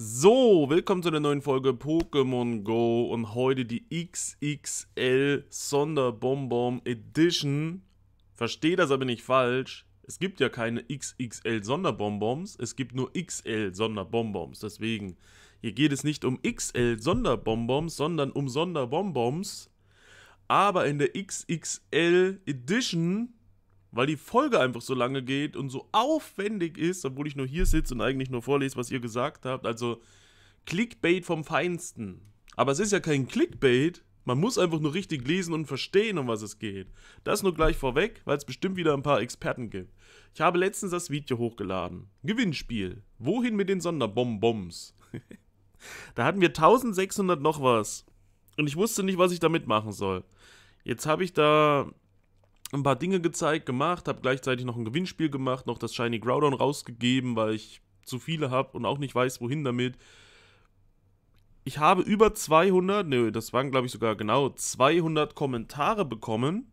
So, willkommen zu der neuen Folge Pokémon Go und heute die XXL Sonderbonbon Edition. Verstehe das aber nicht falsch. Es gibt ja keine XXL Sonderbonbons, es gibt nur XL Sonderbonbons. Deswegen, hier geht es nicht um XL Sonderbonbons, sondern um Sonderbonbons. Aber in der XXL Edition weil die Folge einfach so lange geht und so aufwendig ist, obwohl ich nur hier sitze und eigentlich nur vorlese, was ihr gesagt habt. Also Clickbait vom Feinsten. Aber es ist ja kein Clickbait. Man muss einfach nur richtig lesen und verstehen, um was es geht. Das nur gleich vorweg, weil es bestimmt wieder ein paar Experten gibt. Ich habe letztens das Video hochgeladen. Gewinnspiel. Wohin mit den Sonderbonbons? da hatten wir 1600 noch was. Und ich wusste nicht, was ich damit machen soll. Jetzt habe ich da ein paar Dinge gezeigt, gemacht, habe gleichzeitig noch ein Gewinnspiel gemacht, noch das Shiny Groudon rausgegeben, weil ich zu viele habe und auch nicht weiß, wohin damit. Ich habe über 200, nö, das waren glaube ich sogar genau 200 Kommentare bekommen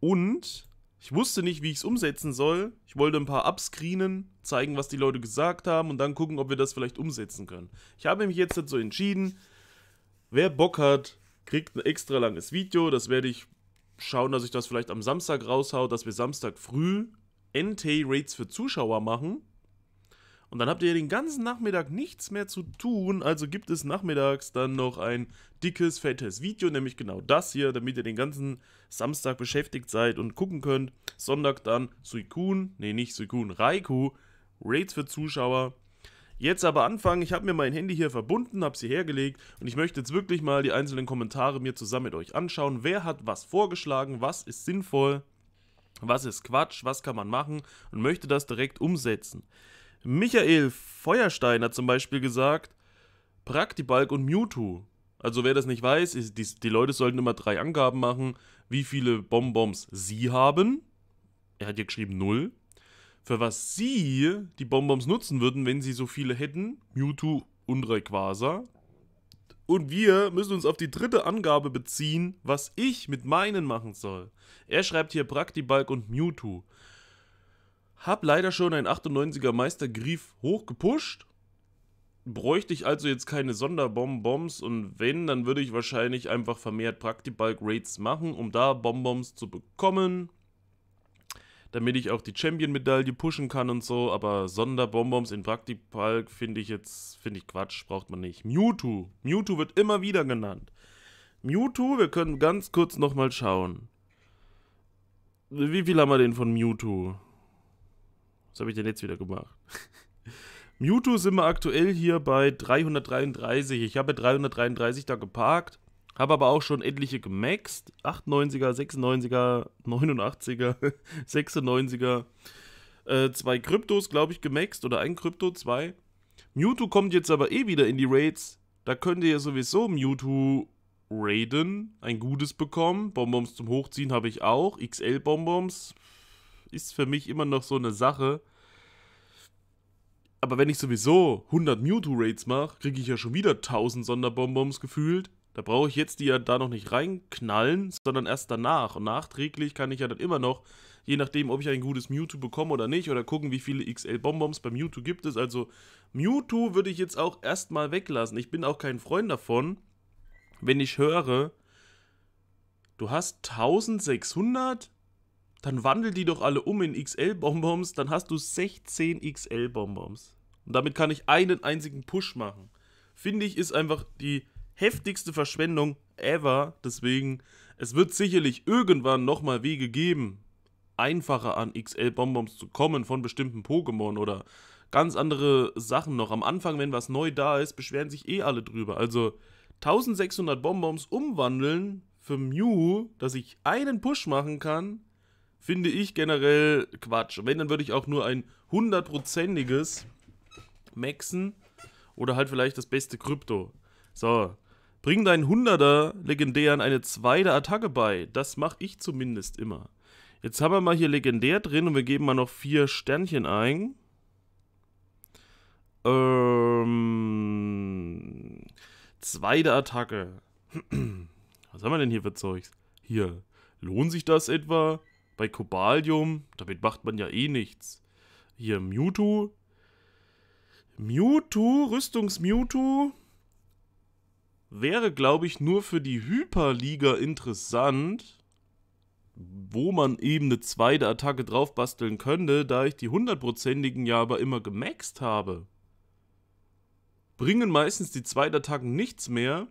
und ich wusste nicht, wie ich es umsetzen soll. Ich wollte ein paar upscreenen, zeigen, was die Leute gesagt haben und dann gucken, ob wir das vielleicht umsetzen können. Ich habe mich jetzt dazu entschieden, wer Bock hat, kriegt ein extra langes Video, das werde ich schauen, dass ich das vielleicht am Samstag raushaue, dass wir Samstag früh NT-Rates für Zuschauer machen. Und dann habt ihr den ganzen Nachmittag nichts mehr zu tun. Also gibt es nachmittags dann noch ein dickes, fettes Video, nämlich genau das hier, damit ihr den ganzen Samstag beschäftigt seid und gucken könnt. Sonntag dann Suikun, nee, nicht Suikun, Raiku, Raids für Zuschauer. Jetzt aber anfangen, ich habe mir mein Handy hier verbunden, habe sie hergelegt und ich möchte jetzt wirklich mal die einzelnen Kommentare mir zusammen mit euch anschauen. Wer hat was vorgeschlagen, was ist sinnvoll, was ist Quatsch, was kann man machen und möchte das direkt umsetzen. Michael Feuerstein hat zum Beispiel gesagt, Praktibalk und Mewtwo. Also wer das nicht weiß, ist, die, die Leute sollten immer drei Angaben machen, wie viele Bonbons sie haben. Er hat hier geschrieben Null für was sie die Bonbons nutzen würden, wenn sie so viele hätten. Mewtwo und Rayquaza. Und wir müssen uns auf die dritte Angabe beziehen, was ich mit meinen machen soll. Er schreibt hier Praktibalk und Mewtwo. Hab leider schon ein 98er Meistergrief hochgepusht. Bräuchte ich also jetzt keine Sonderbonbons und wenn, dann würde ich wahrscheinlich einfach vermehrt Praktibalk-Rates machen, um da Bonbons zu bekommen damit ich auch die Champion-Medaille pushen kann und so, aber Sonderbonbons in Praktikpark finde ich jetzt, finde ich Quatsch, braucht man nicht. Mewtwo, Mewtwo wird immer wieder genannt. Mewtwo, wir können ganz kurz nochmal schauen. Wie viel haben wir denn von Mewtwo? Was habe ich denn jetzt wieder gemacht? Mewtwo sind wir aktuell hier bei 333. Ich habe 333 da geparkt. Habe aber auch schon etliche gemaxt. 98er, 96er, 89er, 96er. Äh, zwei Kryptos, glaube ich, gemaxt oder ein Krypto, zwei. Mewtwo kommt jetzt aber eh wieder in die Raids. Da könnt ihr sowieso Mewtwo raiden, ein gutes bekommen. Bonbons zum Hochziehen habe ich auch. XL-Bonbons ist für mich immer noch so eine Sache. Aber wenn ich sowieso 100 Mewtwo-Raids mache, kriege ich ja schon wieder 1000 Sonderbonbons gefühlt. Da brauche ich jetzt die ja da noch nicht reinknallen, sondern erst danach. Und nachträglich kann ich ja dann immer noch, je nachdem, ob ich ein gutes Mewtwo bekomme oder nicht, oder gucken, wie viele XL-Bonbons bei Mewtwo gibt es. Also Mewtwo würde ich jetzt auch erstmal weglassen. Ich bin auch kein Freund davon, wenn ich höre, du hast 1600, dann wandel die doch alle um in XL-Bonbons, dann hast du 16 XL-Bonbons. Und damit kann ich einen einzigen Push machen. Finde ich, ist einfach die heftigste Verschwendung ever. Deswegen, es wird sicherlich irgendwann nochmal Wege geben, einfacher an XL-Bonbons zu kommen von bestimmten Pokémon oder ganz andere Sachen noch. Am Anfang, wenn was neu da ist, beschweren sich eh alle drüber. Also 1600 Bonbons umwandeln für Mew, dass ich einen Push machen kann, finde ich generell Quatsch. Wenn, dann würde ich auch nur ein hundertprozentiges maxen oder halt vielleicht das beste Krypto. So, Bring deinen 100er legendären eine zweite Attacke bei. Das mache ich zumindest immer. Jetzt haben wir mal hier legendär drin und wir geben mal noch vier Sternchen ein. Ähm, zweite Attacke. Was haben wir denn hier für Zeugs? Hier. Lohnt sich das etwa? Bei Kobalium? Damit macht man ja eh nichts. Hier Mewtwo. Mewtwo, Rüstungs Mewtwo wäre, glaube ich, nur für die Hyperliga interessant, wo man eben eine zweite Attacke drauf basteln könnte, da ich die hundertprozentigen ja aber immer gemaxt habe. Bringen meistens die zweiten Attacken nichts mehr.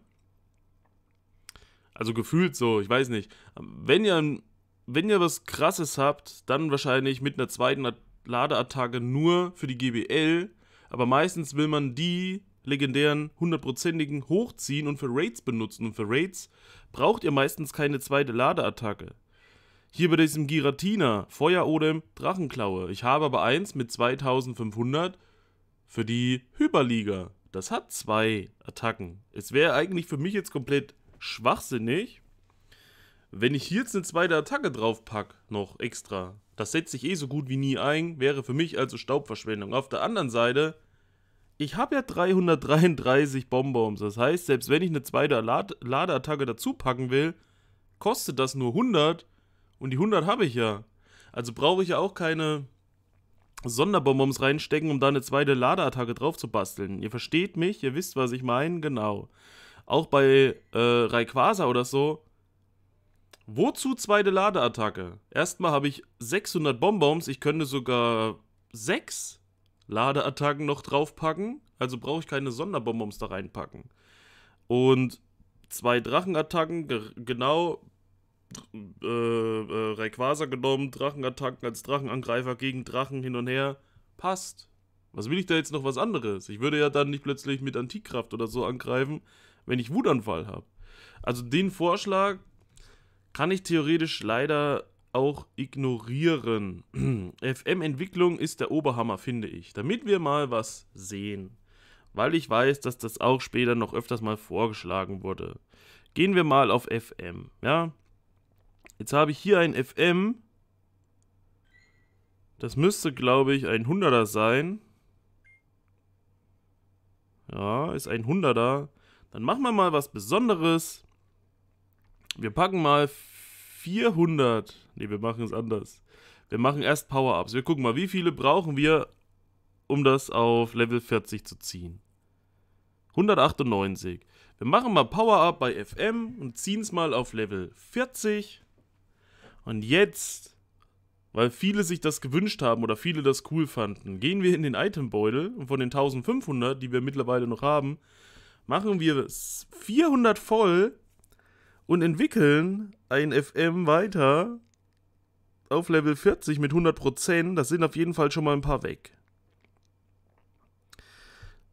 Also gefühlt so, ich weiß nicht. Wenn ihr, wenn ihr was krasses habt, dann wahrscheinlich mit einer zweiten Ladeattacke nur für die GBL. Aber meistens will man die legendären, hundertprozentigen hochziehen und für Raids benutzen. Und für Raids braucht ihr meistens keine zweite Ladeattacke. Hier bei diesem Giratina, Feuerodem, Drachenklaue. Ich habe aber eins mit 2500 für die Hyperliga. Das hat zwei Attacken. Es wäre eigentlich für mich jetzt komplett schwachsinnig, wenn ich hier jetzt eine zweite Attacke draufpacke, noch extra. Das setze ich eh so gut wie nie ein, wäre für mich also Staubverschwendung. Auf der anderen Seite ich habe ja 333 Bonbons. Das heißt, selbst wenn ich eine zweite Lad Ladeattacke dazu packen will, kostet das nur 100 und die 100 habe ich ja. Also brauche ich ja auch keine Sonderbonbons reinstecken, um da eine zweite Ladeattacke drauf zu basteln. Ihr versteht mich, ihr wisst, was ich meine, genau. Auch bei äh, Rayquaza oder so. Wozu zweite Ladeattacke? Erstmal habe ich 600 Bonbons, ich könnte sogar 6 Ladeattacken noch draufpacken. Also brauche ich keine Sonderbombons da reinpacken. Und zwei Drachenattacken, genau. Äh, äh, Rayquaza genommen, Drachenattacken als Drachenangreifer gegen Drachen hin und her. Passt. Was will ich da jetzt noch was anderes? Ich würde ja dann nicht plötzlich mit Antikkraft oder so angreifen, wenn ich Wutanfall habe. Also den Vorschlag kann ich theoretisch leider auch ignorieren. FM-Entwicklung ist der Oberhammer, finde ich. Damit wir mal was sehen. Weil ich weiß, dass das auch später noch öfters mal vorgeschlagen wurde. Gehen wir mal auf FM, ja? Jetzt habe ich hier ein FM. Das müsste, glaube ich, ein 100er sein. Ja, ist ein 100er. Dann machen wir mal was Besonderes. Wir packen mal 400 Ne, wir machen es anders. Wir machen erst Power-Ups. Wir gucken mal, wie viele brauchen wir, um das auf Level 40 zu ziehen. 198. Wir machen mal Power-Up bei FM und ziehen es mal auf Level 40. Und jetzt, weil viele sich das gewünscht haben oder viele das cool fanden, gehen wir in den Itembeutel und von den 1500, die wir mittlerweile noch haben, machen wir 400 voll und entwickeln ein FM weiter auf Level 40 mit 100%, das sind auf jeden Fall schon mal ein paar weg.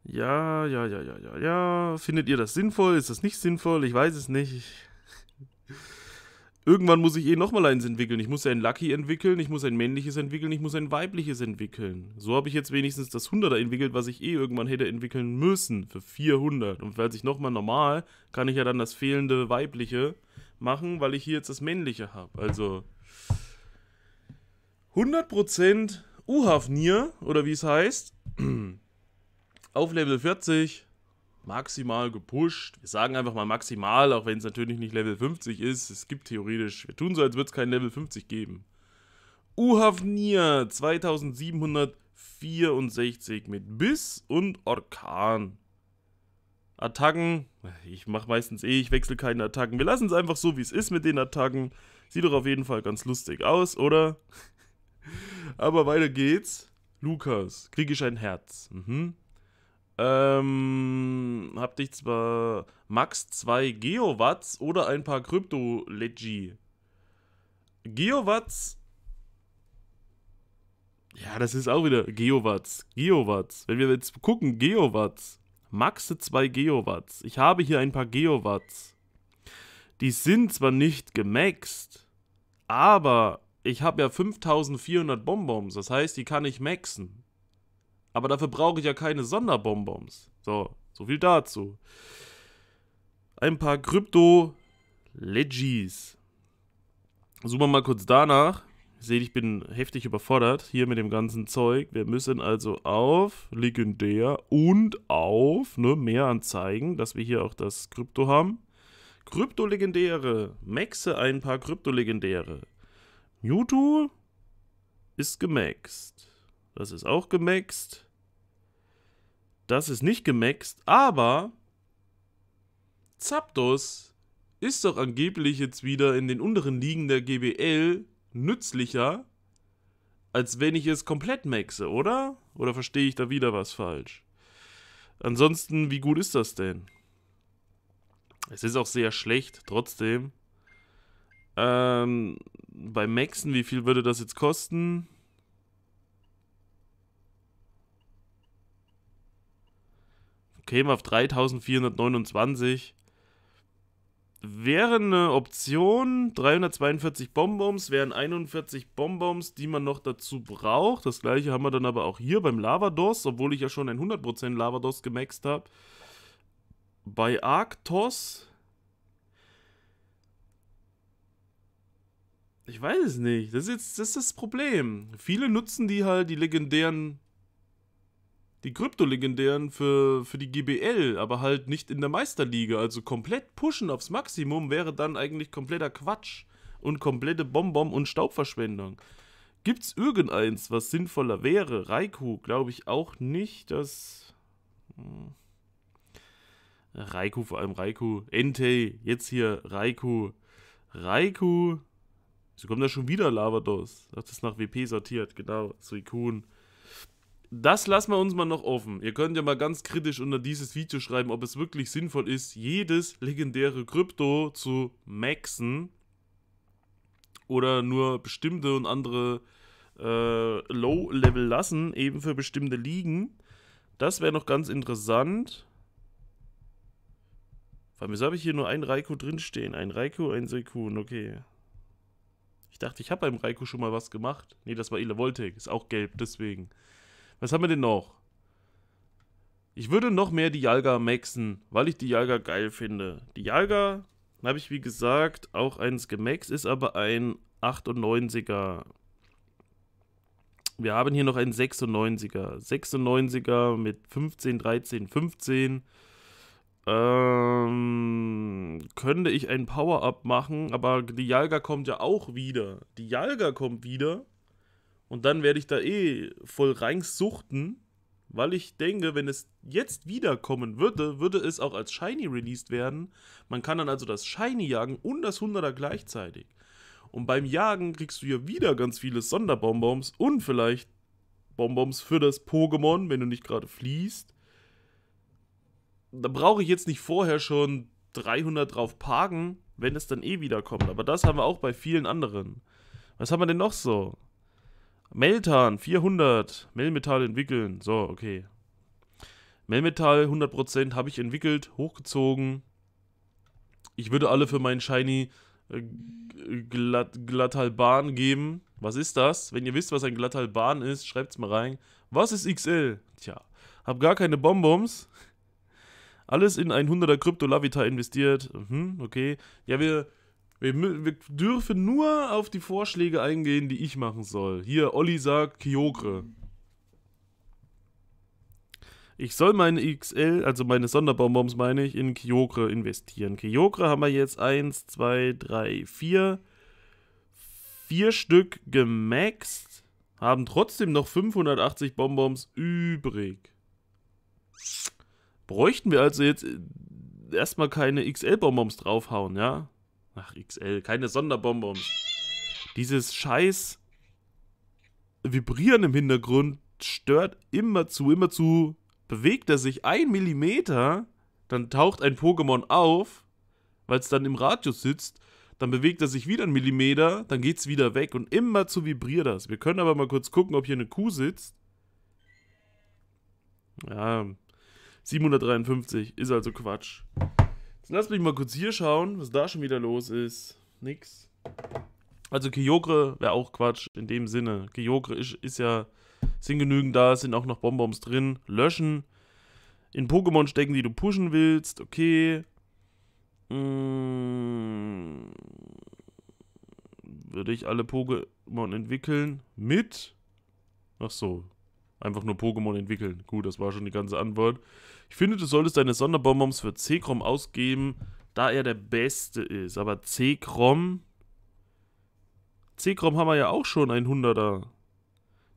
Ja, ja, ja, ja, ja, ja. Findet ihr das sinnvoll? Ist das nicht sinnvoll? Ich weiß es nicht. Irgendwann muss ich eh nochmal eins entwickeln. Ich muss ein Lucky entwickeln, ich muss ein männliches entwickeln, ich muss ein weibliches entwickeln. So habe ich jetzt wenigstens das 100er entwickelt, was ich eh irgendwann hätte entwickeln müssen für 400. Und falls ich nochmal normal, kann ich ja dann das fehlende weibliche machen, weil ich hier jetzt das männliche habe. Also 100% Uhafnir, oder wie es heißt, auf Level 40, maximal gepusht. Wir sagen einfach mal maximal, auch wenn es natürlich nicht Level 50 ist. Es gibt theoretisch, wir tun so, als würde es kein Level 50 geben. Uhafnir 2764 mit Biss und Orkan. Attacken, ich mache meistens eh, ich wechsle keine Attacken. Wir lassen es einfach so, wie es ist mit den Attacken. Sieht doch auf jeden Fall ganz lustig aus, oder? Aber weiter geht's. Lukas, krieg ich ein Herz. Mhm. Ähm, hab dich zwar Max 2 Geowatts oder ein paar Krypto-Legi. Geowatts. Ja, das ist auch wieder Geowatts. Geowatts. Wenn wir jetzt gucken, Geowatts. Max 2 Geowatts. Ich habe hier ein paar Geowatts. Die sind zwar nicht gemaxt, aber ich habe ja 5400 Bonbons, das heißt, die kann ich maxen. Aber dafür brauche ich ja keine Sonderbonbons. So, so viel dazu. Ein paar Krypto-Legis. Suchen wir mal kurz danach. Seht, ich bin heftig überfordert hier mit dem ganzen Zeug. Wir müssen also auf legendär und auf ne, mehr anzeigen, dass wir hier auch das Krypto haben. Krypto-Legendäre. Maxe ein paar Krypto-Legendäre. Mewtwo ist gemaxt. Das ist auch gemaxt. Das ist nicht gemaxt, aber Zapdos ist doch angeblich jetzt wieder in den unteren Ligen der GBL nützlicher, als wenn ich es komplett maxe, oder? Oder verstehe ich da wieder was falsch? Ansonsten, wie gut ist das denn? Es ist auch sehr schlecht, trotzdem. Ähm, bei Maxen, wie viel würde das jetzt kosten? Käme auf 3429. Wäre eine Option. 342 Bonbons wären 41 Bonbons, die man noch dazu braucht. Das gleiche haben wir dann aber auch hier beim Lavados, obwohl ich ja schon ein 100% Lavados gemaxt habe. Bei Arctos Ich weiß es nicht. Das ist jetzt das, ist das Problem. Viele nutzen die halt, die legendären. Die Krypto-Legendären für, für die GBL, aber halt nicht in der Meisterliga. Also komplett pushen aufs Maximum wäre dann eigentlich kompletter Quatsch und komplette Bonbon- und Staubverschwendung. Gibt's irgendeins, was sinnvoller wäre? Raikou glaube ich auch nicht, dass. Hm. Raikou, vor allem Raikou. Entei, jetzt hier Raikou. Raikou so kommt da schon wieder Lavados. Das ist nach WP sortiert, genau. Suikun. Das lassen wir uns mal noch offen. Ihr könnt ja mal ganz kritisch unter dieses Video schreiben, ob es wirklich sinnvoll ist, jedes legendäre Krypto zu maxen. Oder nur bestimmte und andere äh, Low-Level lassen, eben für bestimmte Ligen. Das wäre noch ganz interessant. Weil wieso habe ich hier nur ein Raikou drinstehen? Ein Raiko, ein Suikun, okay. Ich dachte, ich habe beim Raiko schon mal was gemacht. Ne, das war Ilevoltec. Ist auch gelb, deswegen. Was haben wir denn noch? Ich würde noch mehr die Jalga maxen, weil ich die Jalga geil finde. Die Jalga, habe ich wie gesagt auch eins gemaxt, ist aber ein 98er. Wir haben hier noch ein 96er. 96er mit 15, 13, 15. Ähm, könnte ich ein Power-Up machen, aber die Jalga kommt ja auch wieder. Die Jalga kommt wieder. Und dann werde ich da eh voll reinsuchten, weil ich denke, wenn es jetzt wiederkommen würde, würde es auch als Shiny released werden. Man kann dann also das Shiny jagen und das 100er gleichzeitig. Und beim Jagen kriegst du ja wieder ganz viele Sonderbonbons und vielleicht Bonbons für das Pokémon, wenn du nicht gerade fließt da brauche ich jetzt nicht vorher schon 300 drauf parken, wenn es dann eh wieder kommt. Aber das haben wir auch bei vielen anderen. Was haben wir denn noch so? Meltan 400, Melmetall entwickeln. So, okay. Melmetall 100% habe ich entwickelt, hochgezogen. Ich würde alle für meinen Shiny äh, Glatt, Glattalban geben. Was ist das? Wenn ihr wisst, was ein Glattalban ist, schreibt es mal rein. Was ist XL? Tja, habe gar keine Bonbons. Alles in 100er Krypto-Lavita investiert. Mhm, okay. Ja, wir, wir, wir, dürfen nur auf die Vorschläge eingehen, die ich machen soll. Hier, Olli sagt Kyogre. Ich soll meine XL, also meine Sonderbonbons meine ich, in Kyogre investieren. Kyogre haben wir jetzt 1, 2, 3, 4. Vier Stück gemaxt. Haben trotzdem noch 580 Bonbons übrig bräuchten wir also jetzt äh, erstmal keine XL-Bonbons draufhauen, ja? Ach, XL, keine Sonderbonbons. Dieses scheiß Vibrieren im Hintergrund stört immerzu, immerzu bewegt er sich ein Millimeter, dann taucht ein Pokémon auf, weil es dann im Radius sitzt, dann bewegt er sich wieder ein Millimeter, dann geht es wieder weg und immerzu vibriert das. Wir können aber mal kurz gucken, ob hier eine Kuh sitzt. Ja, 753 ist also Quatsch. Jetzt lass mich mal kurz hier schauen, was da schon wieder los ist. Nix. Also Kyogre wäre auch Quatsch in dem Sinne. Kyogre ist, ist ja, sind genügend da, sind auch noch Bonbons drin. Löschen. In Pokémon stecken, die du pushen willst. Okay. Mm. Würde ich alle Pokémon entwickeln? Mit? Ach so. Einfach nur Pokémon entwickeln. Gut, das war schon die ganze Antwort. Ich finde, du solltest deine Sonderbonbons für C-Crom ausgeben, da er der Beste ist. Aber C-Crom... C-Crom haben wir ja auch schon ein 100er.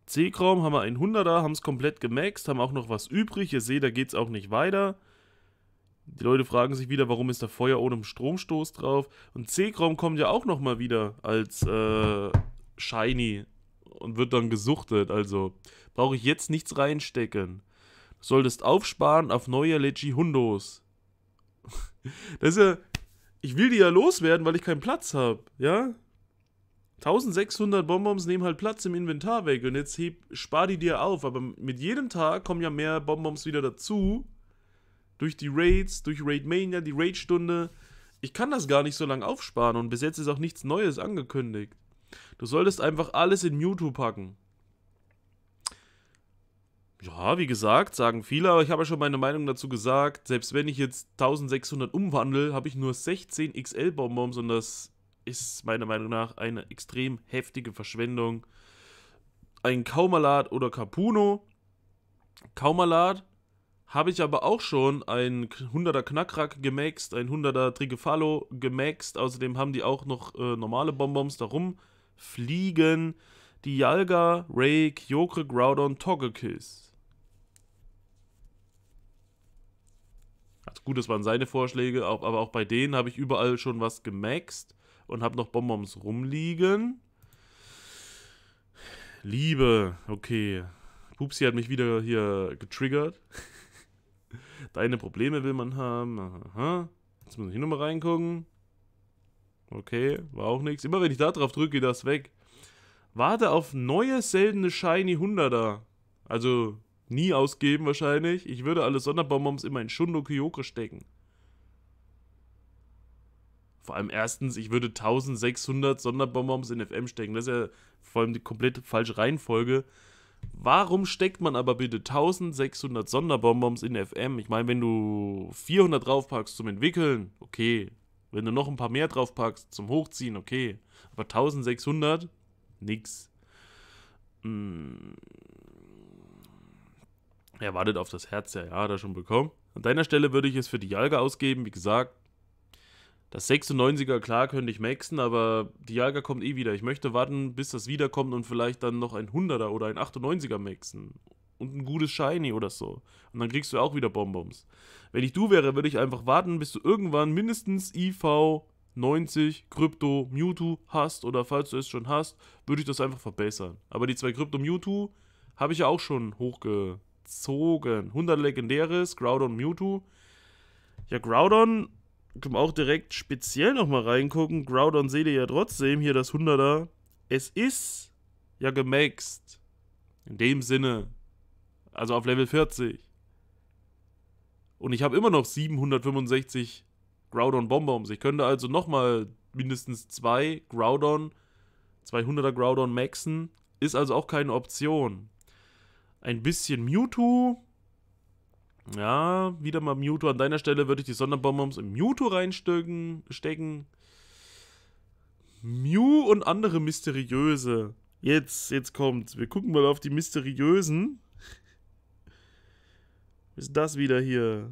C-Crom haben wir ein 100er, haben es komplett gemaxt, haben auch noch was übrig. Ihr seht, da geht es auch nicht weiter. Die Leute fragen sich wieder, warum ist da Feuer ohne Stromstoß drauf? Und C-Chrome kommt ja auch nochmal wieder als äh, Shiny und wird dann gesuchtet. Also brauche ich jetzt nichts reinstecken solltest aufsparen auf neue Hundos. Das ist ja. Ich will die ja loswerden, weil ich keinen Platz habe, ja? 1600 Bonbons nehmen halt Platz im Inventar weg und jetzt heb, spar die dir auf. Aber mit jedem Tag kommen ja mehr Bonbons wieder dazu. Durch die Raids, durch Raid Mania, die Raidstunde. Ich kann das gar nicht so lange aufsparen und bis jetzt ist auch nichts Neues angekündigt. Du solltest einfach alles in Mewtwo packen. Ja, wie gesagt, sagen viele, aber ich habe ja schon meine Meinung dazu gesagt. Selbst wenn ich jetzt 1600 umwandle, habe ich nur 16 XL-Bonbons und das ist meiner Meinung nach eine extrem heftige Verschwendung. Ein Kaumalat oder Capuno. Kaumalat habe ich aber auch schon ein 100er Knackrack gemaxt, ein 100er Trigefalo gemaxt. Außerdem haben die auch noch äh, normale Bonbons darum fliegen. Die Jalga, Rake, Kyokre, Groudon, Togekiss. Also gut, das waren seine Vorschläge, aber auch bei denen habe ich überall schon was gemaxt und habe noch Bonbons rumliegen. Liebe, okay. Pupsi hat mich wieder hier getriggert. Deine Probleme will man haben. Aha. Jetzt muss ich hier nochmal reingucken. Okay, war auch nichts. Immer wenn ich da drauf drücke, geht das weg. Warte auf neue seltene Shiny 100er. Also nie ausgeben wahrscheinlich. Ich würde alle Sonderbonbons immer in Shundo Kyoko stecken. Vor allem erstens, ich würde 1600 Sonderbonbons in FM stecken. Das ist ja vor allem die komplett falsche Reihenfolge. Warum steckt man aber bitte 1600 Sonderbonbons in FM? Ich meine, wenn du 400 draufpackst zum Entwickeln, okay. Wenn du noch ein paar mehr draufpackst zum Hochziehen, okay. Aber 1600, nix. Hm, er wartet auf das Herz ja, ja, hat er schon bekommen. An deiner Stelle würde ich es für die Jalga ausgeben. Wie gesagt, das 96er, klar, könnte ich maxen, aber die Jalga kommt eh wieder. Ich möchte warten, bis das wiederkommt und vielleicht dann noch ein 100er oder ein 98er maxen. Und ein gutes Shiny oder so. Und dann kriegst du auch wieder Bonbons. Wenn ich du wäre, würde ich einfach warten, bis du irgendwann mindestens IV 90 Krypto Mewtwo hast oder falls du es schon hast, würde ich das einfach verbessern. Aber die zwei Krypto Mewtwo habe ich ja auch schon hochge gezogen. 100 Legendäres, Groudon, Mewtwo. Ja, Groudon können wir auch direkt speziell nochmal reingucken. Groudon seht ihr ja trotzdem, hier das 100er. Es ist ja gemaxed. In dem Sinne. Also auf Level 40. Und ich habe immer noch 765 Groudon Bonbons. Ich könnte also nochmal mindestens zwei Groudon, 200er Groudon maxen. Ist also auch keine Option. Ein bisschen Mewtwo. Ja, wieder mal Mewtwo. An deiner Stelle würde ich die Sonderbonbons in Mewtwo reinstecken. Mew und andere mysteriöse. Jetzt, jetzt kommt. Wir gucken mal auf die mysteriösen. Was Ist das wieder hier?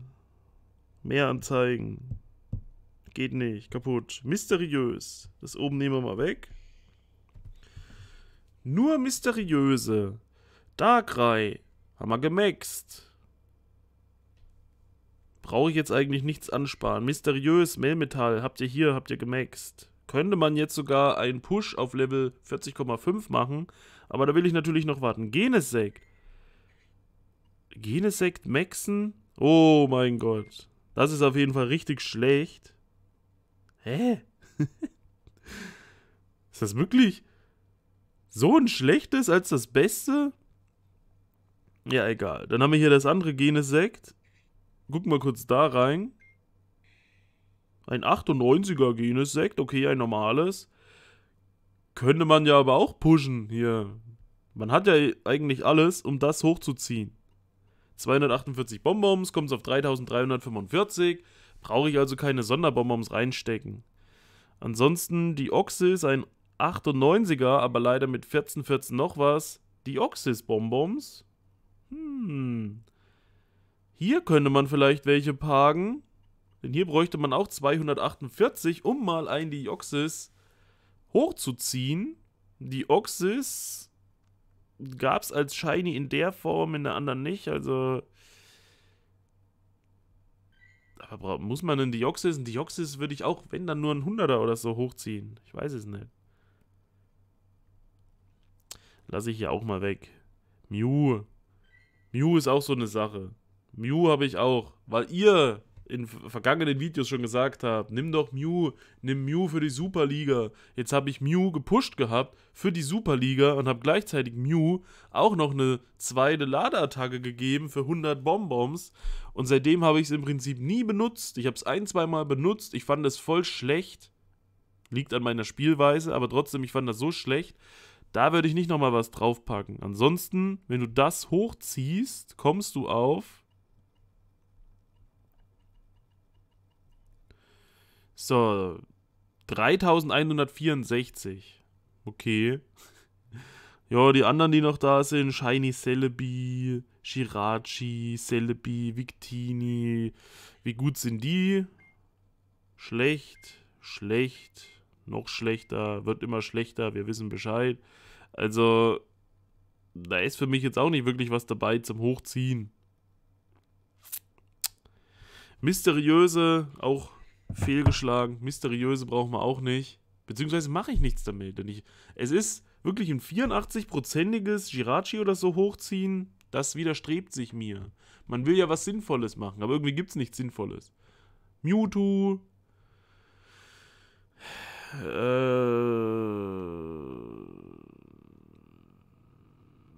Mehr anzeigen. Geht nicht. Kaputt. Mysteriös. Das oben nehmen wir mal weg. Nur mysteriöse. Darkrai. Haben wir gemaxt. Brauche ich jetzt eigentlich nichts ansparen. Mysteriös, Melmetall, habt ihr hier, habt ihr gemaxt. Könnte man jetzt sogar einen Push auf Level 40,5 machen, aber da will ich natürlich noch warten. Genesekt. Genesekt maxen? Oh mein Gott. Das ist auf jeden Fall richtig schlecht. Hä? ist das wirklich so ein schlechtes als das Beste? Ja, egal. Dann haben wir hier das andere Genesekt. Guck mal kurz da rein. Ein 98er Genesekt, okay, ein normales. Könnte man ja aber auch pushen hier. Man hat ja eigentlich alles, um das hochzuziehen. 248 Bonbons, kommt es auf 3345. Brauche ich also keine Sonderbonbons reinstecken. Ansonsten die Oxys, ein 98er, aber leider mit 1414 14 noch was. Die Oxys-Bonbons hm. Hier könnte man vielleicht welche parken. Denn hier bräuchte man auch 248, um mal einen Dioxys hochzuziehen. Dioxys gab es als Shiny in der Form, in der anderen nicht. Also aber muss man einen Dioxis? Ein Dioxis würde ich auch, wenn dann nur ein 100er oder so hochziehen. Ich weiß es nicht. Lasse ich hier auch mal weg. Mew. Mew ist auch so eine Sache. Mew habe ich auch, weil ihr in vergangenen Videos schon gesagt habt, nimm doch Mew, nimm Mew für die Superliga. Jetzt habe ich Mew gepusht gehabt für die Superliga und habe gleichzeitig Mew auch noch eine zweite Ladeattacke gegeben für 100 Bonbons und seitdem habe ich es im Prinzip nie benutzt. Ich habe es ein, zweimal benutzt, ich fand es voll schlecht. Liegt an meiner Spielweise, aber trotzdem, ich fand das so schlecht, da würde ich nicht nochmal was draufpacken. Ansonsten, wenn du das hochziehst, kommst du auf... So, 3164. Okay. ja, die anderen, die noch da sind, Shiny Celebi, Shirachi, Celebi, Victini. Wie gut sind die? Schlecht, schlecht, noch schlechter, wird immer schlechter, wir wissen Bescheid. Also, da ist für mich jetzt auch nicht wirklich was dabei zum Hochziehen. Mysteriöse, auch fehlgeschlagen. Mysteriöse brauchen wir auch nicht. Beziehungsweise mache ich nichts damit. Denn ich, es ist wirklich ein 84-prozentiges Girachi oder so hochziehen. Das widerstrebt sich mir. Man will ja was Sinnvolles machen, aber irgendwie gibt es nichts Sinnvolles. Mewtwo. Äh,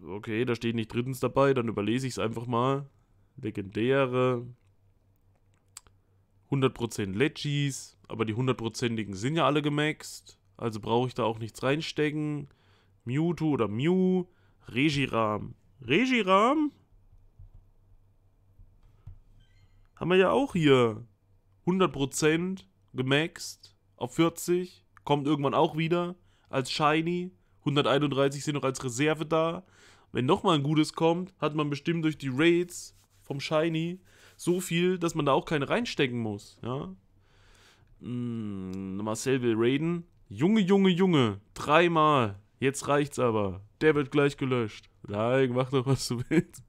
okay, da steht nicht drittens dabei, dann überlese ich es einfach mal. Legendäre. 100% Legis, aber die 100%igen sind ja alle gemaxt. Also brauche ich da auch nichts reinstecken. Mewtwo oder Mew. Regiram. Regiram? Haben wir ja auch hier. 100% gemaxt auf 40 kommt irgendwann auch wieder als Shiny. 131 sind noch als Reserve da. Wenn nochmal ein gutes kommt, hat man bestimmt durch die Raids vom Shiny so viel, dass man da auch keine reinstecken muss. Ja? Hm, Marcel will raiden. Junge, Junge, Junge. Dreimal. Jetzt reicht's aber. Der wird gleich gelöscht. Nein, mach doch, was du willst.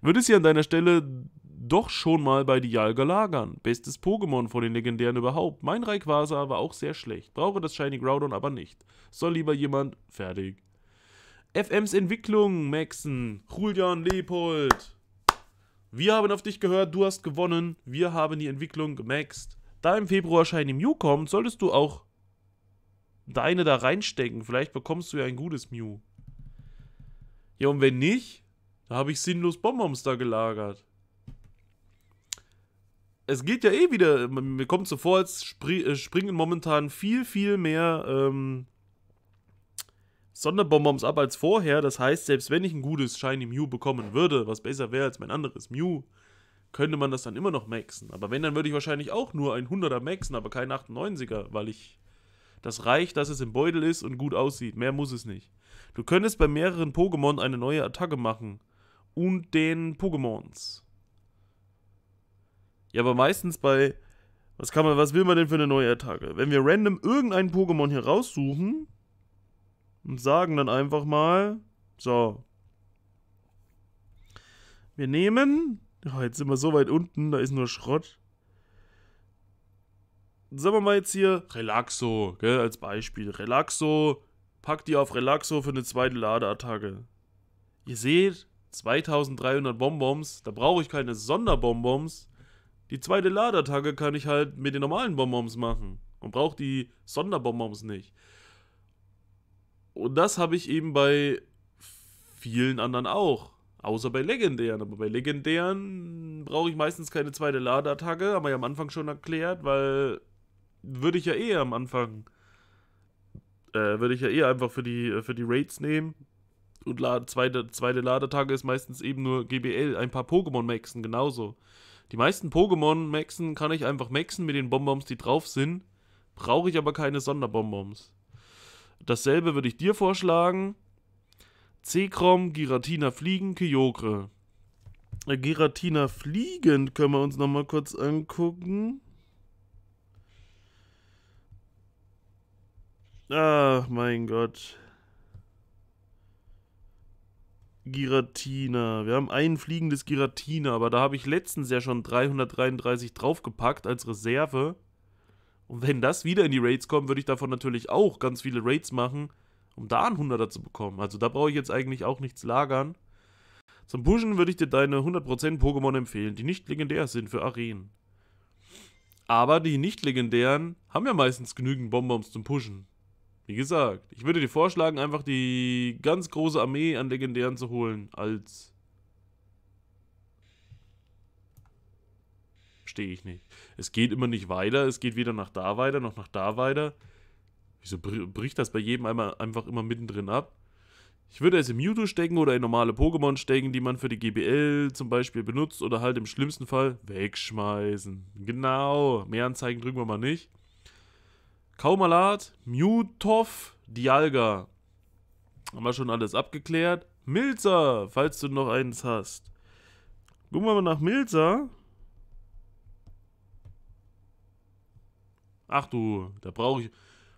Würdest du hier an deiner Stelle doch schon mal bei Dialga lagern. Bestes Pokémon von den legendären überhaupt. Mein Rayquaza war auch sehr schlecht. Brauche das Shiny Groudon aber nicht. Soll lieber jemand fertig. FMs Entwicklung, Maxen. Julian Leopold. Wir haben auf dich gehört, du hast gewonnen. Wir haben die Entwicklung gemaxt. Da im Februar Shiny Mew kommt, solltest du auch deine da reinstecken. Vielleicht bekommst du ja ein gutes Mew. Ja, und wenn nicht, da habe ich sinnlos Bonbons da gelagert es geht ja eh wieder, mir kommt so vor, als äh, springen momentan viel, viel mehr ähm, Sonderbonbons ab als vorher. Das heißt, selbst wenn ich ein gutes Shiny Mew bekommen würde, was besser wäre als mein anderes Mew, könnte man das dann immer noch maxen. Aber wenn, dann würde ich wahrscheinlich auch nur ein 100er maxen, aber kein 98er, weil ich das reicht, dass es im Beutel ist und gut aussieht. Mehr muss es nicht. Du könntest bei mehreren Pokémon eine neue Attacke machen und den Pokémons. Ja, aber meistens bei. Was kann man, was will man denn für eine neue Attacke? Wenn wir random irgendeinen Pokémon hier raussuchen und sagen dann einfach mal, so. Wir nehmen. Oh, jetzt sind wir so weit unten, da ist nur Schrott. Sagen wir mal jetzt hier Relaxo, gell, als Beispiel. Relaxo, pack die auf Relaxo für eine zweite Ladeattacke. Ihr seht, 2300 Bonbons, da brauche ich keine Sonderbonbons. Die zweite Ladattacke kann ich halt mit den normalen Bonbons machen und brauche die Sonderbonbons nicht. Und das habe ich eben bei vielen anderen auch. Außer bei legendären. Aber bei legendären brauche ich meistens keine zweite Ladeattacke, haben wir ja am Anfang schon erklärt, weil würde ich ja eh am Anfang. Äh, würde ich ja eh einfach für die, äh, für die Raids nehmen. Und lad, zweite, zweite Ladeattacke ist meistens eben nur GBL. Ein paar Pokémon maxen genauso. Die meisten Pokémon maxen kann ich einfach maxen mit den Bonbons, die drauf sind. Brauche ich aber keine Sonderbonbons. Dasselbe würde ich dir vorschlagen. Zekrom, Giratina Fliegen, Kyogre. Äh, Giratina Fliegen können wir uns nochmal kurz angucken. Ach, mein Gott. Giratina. Wir haben ein fliegendes Giratina, aber da habe ich letztens ja schon 333 draufgepackt als Reserve. Und wenn das wieder in die Raids kommt, würde ich davon natürlich auch ganz viele Raids machen, um da einen 100er zu bekommen. Also da brauche ich jetzt eigentlich auch nichts lagern. Zum Pushen würde ich dir deine 100% Pokémon empfehlen, die nicht legendär sind für Arenen. Aber die nicht legendären haben ja meistens genügend Bonbons zum Pushen. Wie gesagt, ich würde dir vorschlagen, einfach die ganz große Armee an Legendären zu holen als... Stehe ich nicht. Es geht immer nicht weiter, es geht weder nach da weiter, noch nach da weiter. Wieso bricht das bei jedem einmal einfach immer mittendrin ab? Ich würde es in Mewtwo stecken oder in normale Pokémon stecken, die man für die GBL zum Beispiel benutzt oder halt im schlimmsten Fall wegschmeißen. Genau, mehr Anzeigen drücken wir mal nicht. Kaumalat, Mutov, Dialga. Haben wir schon alles abgeklärt. Milzer, falls du noch eins hast. Gucken wir mal nach Milzer. Ach du, da brauche ich...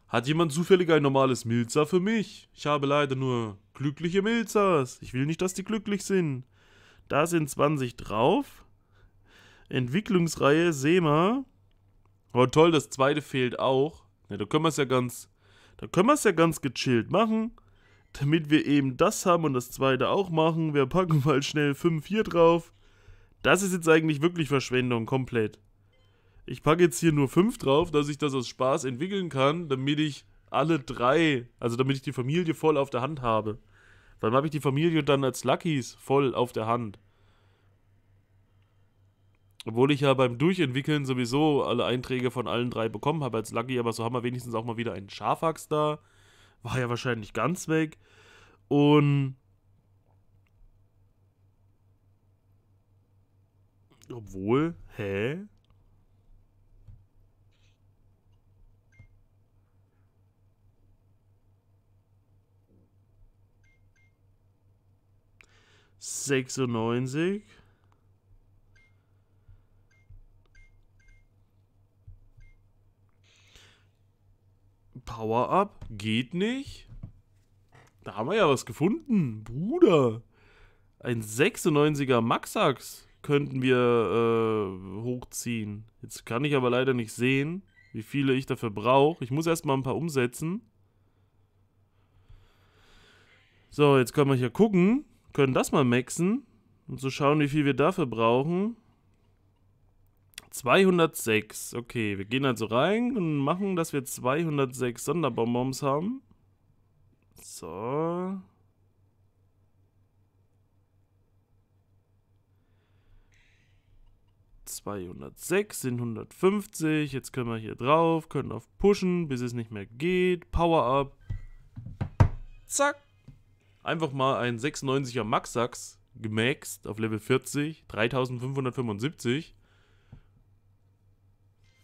Hat jemand zufällig ein normales Milzer für mich? Ich habe leider nur glückliche Milzers. Ich will nicht, dass die glücklich sind. Da sind 20 drauf. Entwicklungsreihe Sema. Oh toll, das zweite fehlt auch. Ja, ne, da können wir es ja ganz, da können wir es ja ganz gechillt machen, damit wir eben das haben und das zweite auch machen. Wir packen mal schnell 5 hier drauf. Das ist jetzt eigentlich wirklich Verschwendung, komplett. Ich packe jetzt hier nur 5 drauf, dass ich das aus Spaß entwickeln kann, damit ich alle drei, also damit ich die Familie voll auf der Hand habe. Weil habe ich die Familie dann als Luckys voll auf der Hand. Obwohl ich ja beim Durchentwickeln sowieso alle Einträge von allen drei bekommen habe als Lucky, aber so haben wir wenigstens auch mal wieder einen Schafax da. War ja wahrscheinlich ganz weg. Und. Obwohl, hä? Sechsundneunzig. Power-Up geht nicht. Da haben wir ja was gefunden, Bruder. Ein 96er Maxax könnten wir äh, hochziehen. Jetzt kann ich aber leider nicht sehen, wie viele ich dafür brauche. Ich muss erstmal ein paar umsetzen. So, jetzt können wir hier gucken, können das mal maxen, um zu schauen, wie viel wir dafür brauchen. 206. Okay, wir gehen also rein und machen, dass wir 206 Sonderbonbons haben. So. ...206 sind 150, jetzt können wir hier drauf, können auf Pushen, bis es nicht mehr geht, Power Up, zack, einfach mal ein 96er Max-Sax gemaxt auf Level 40, 3575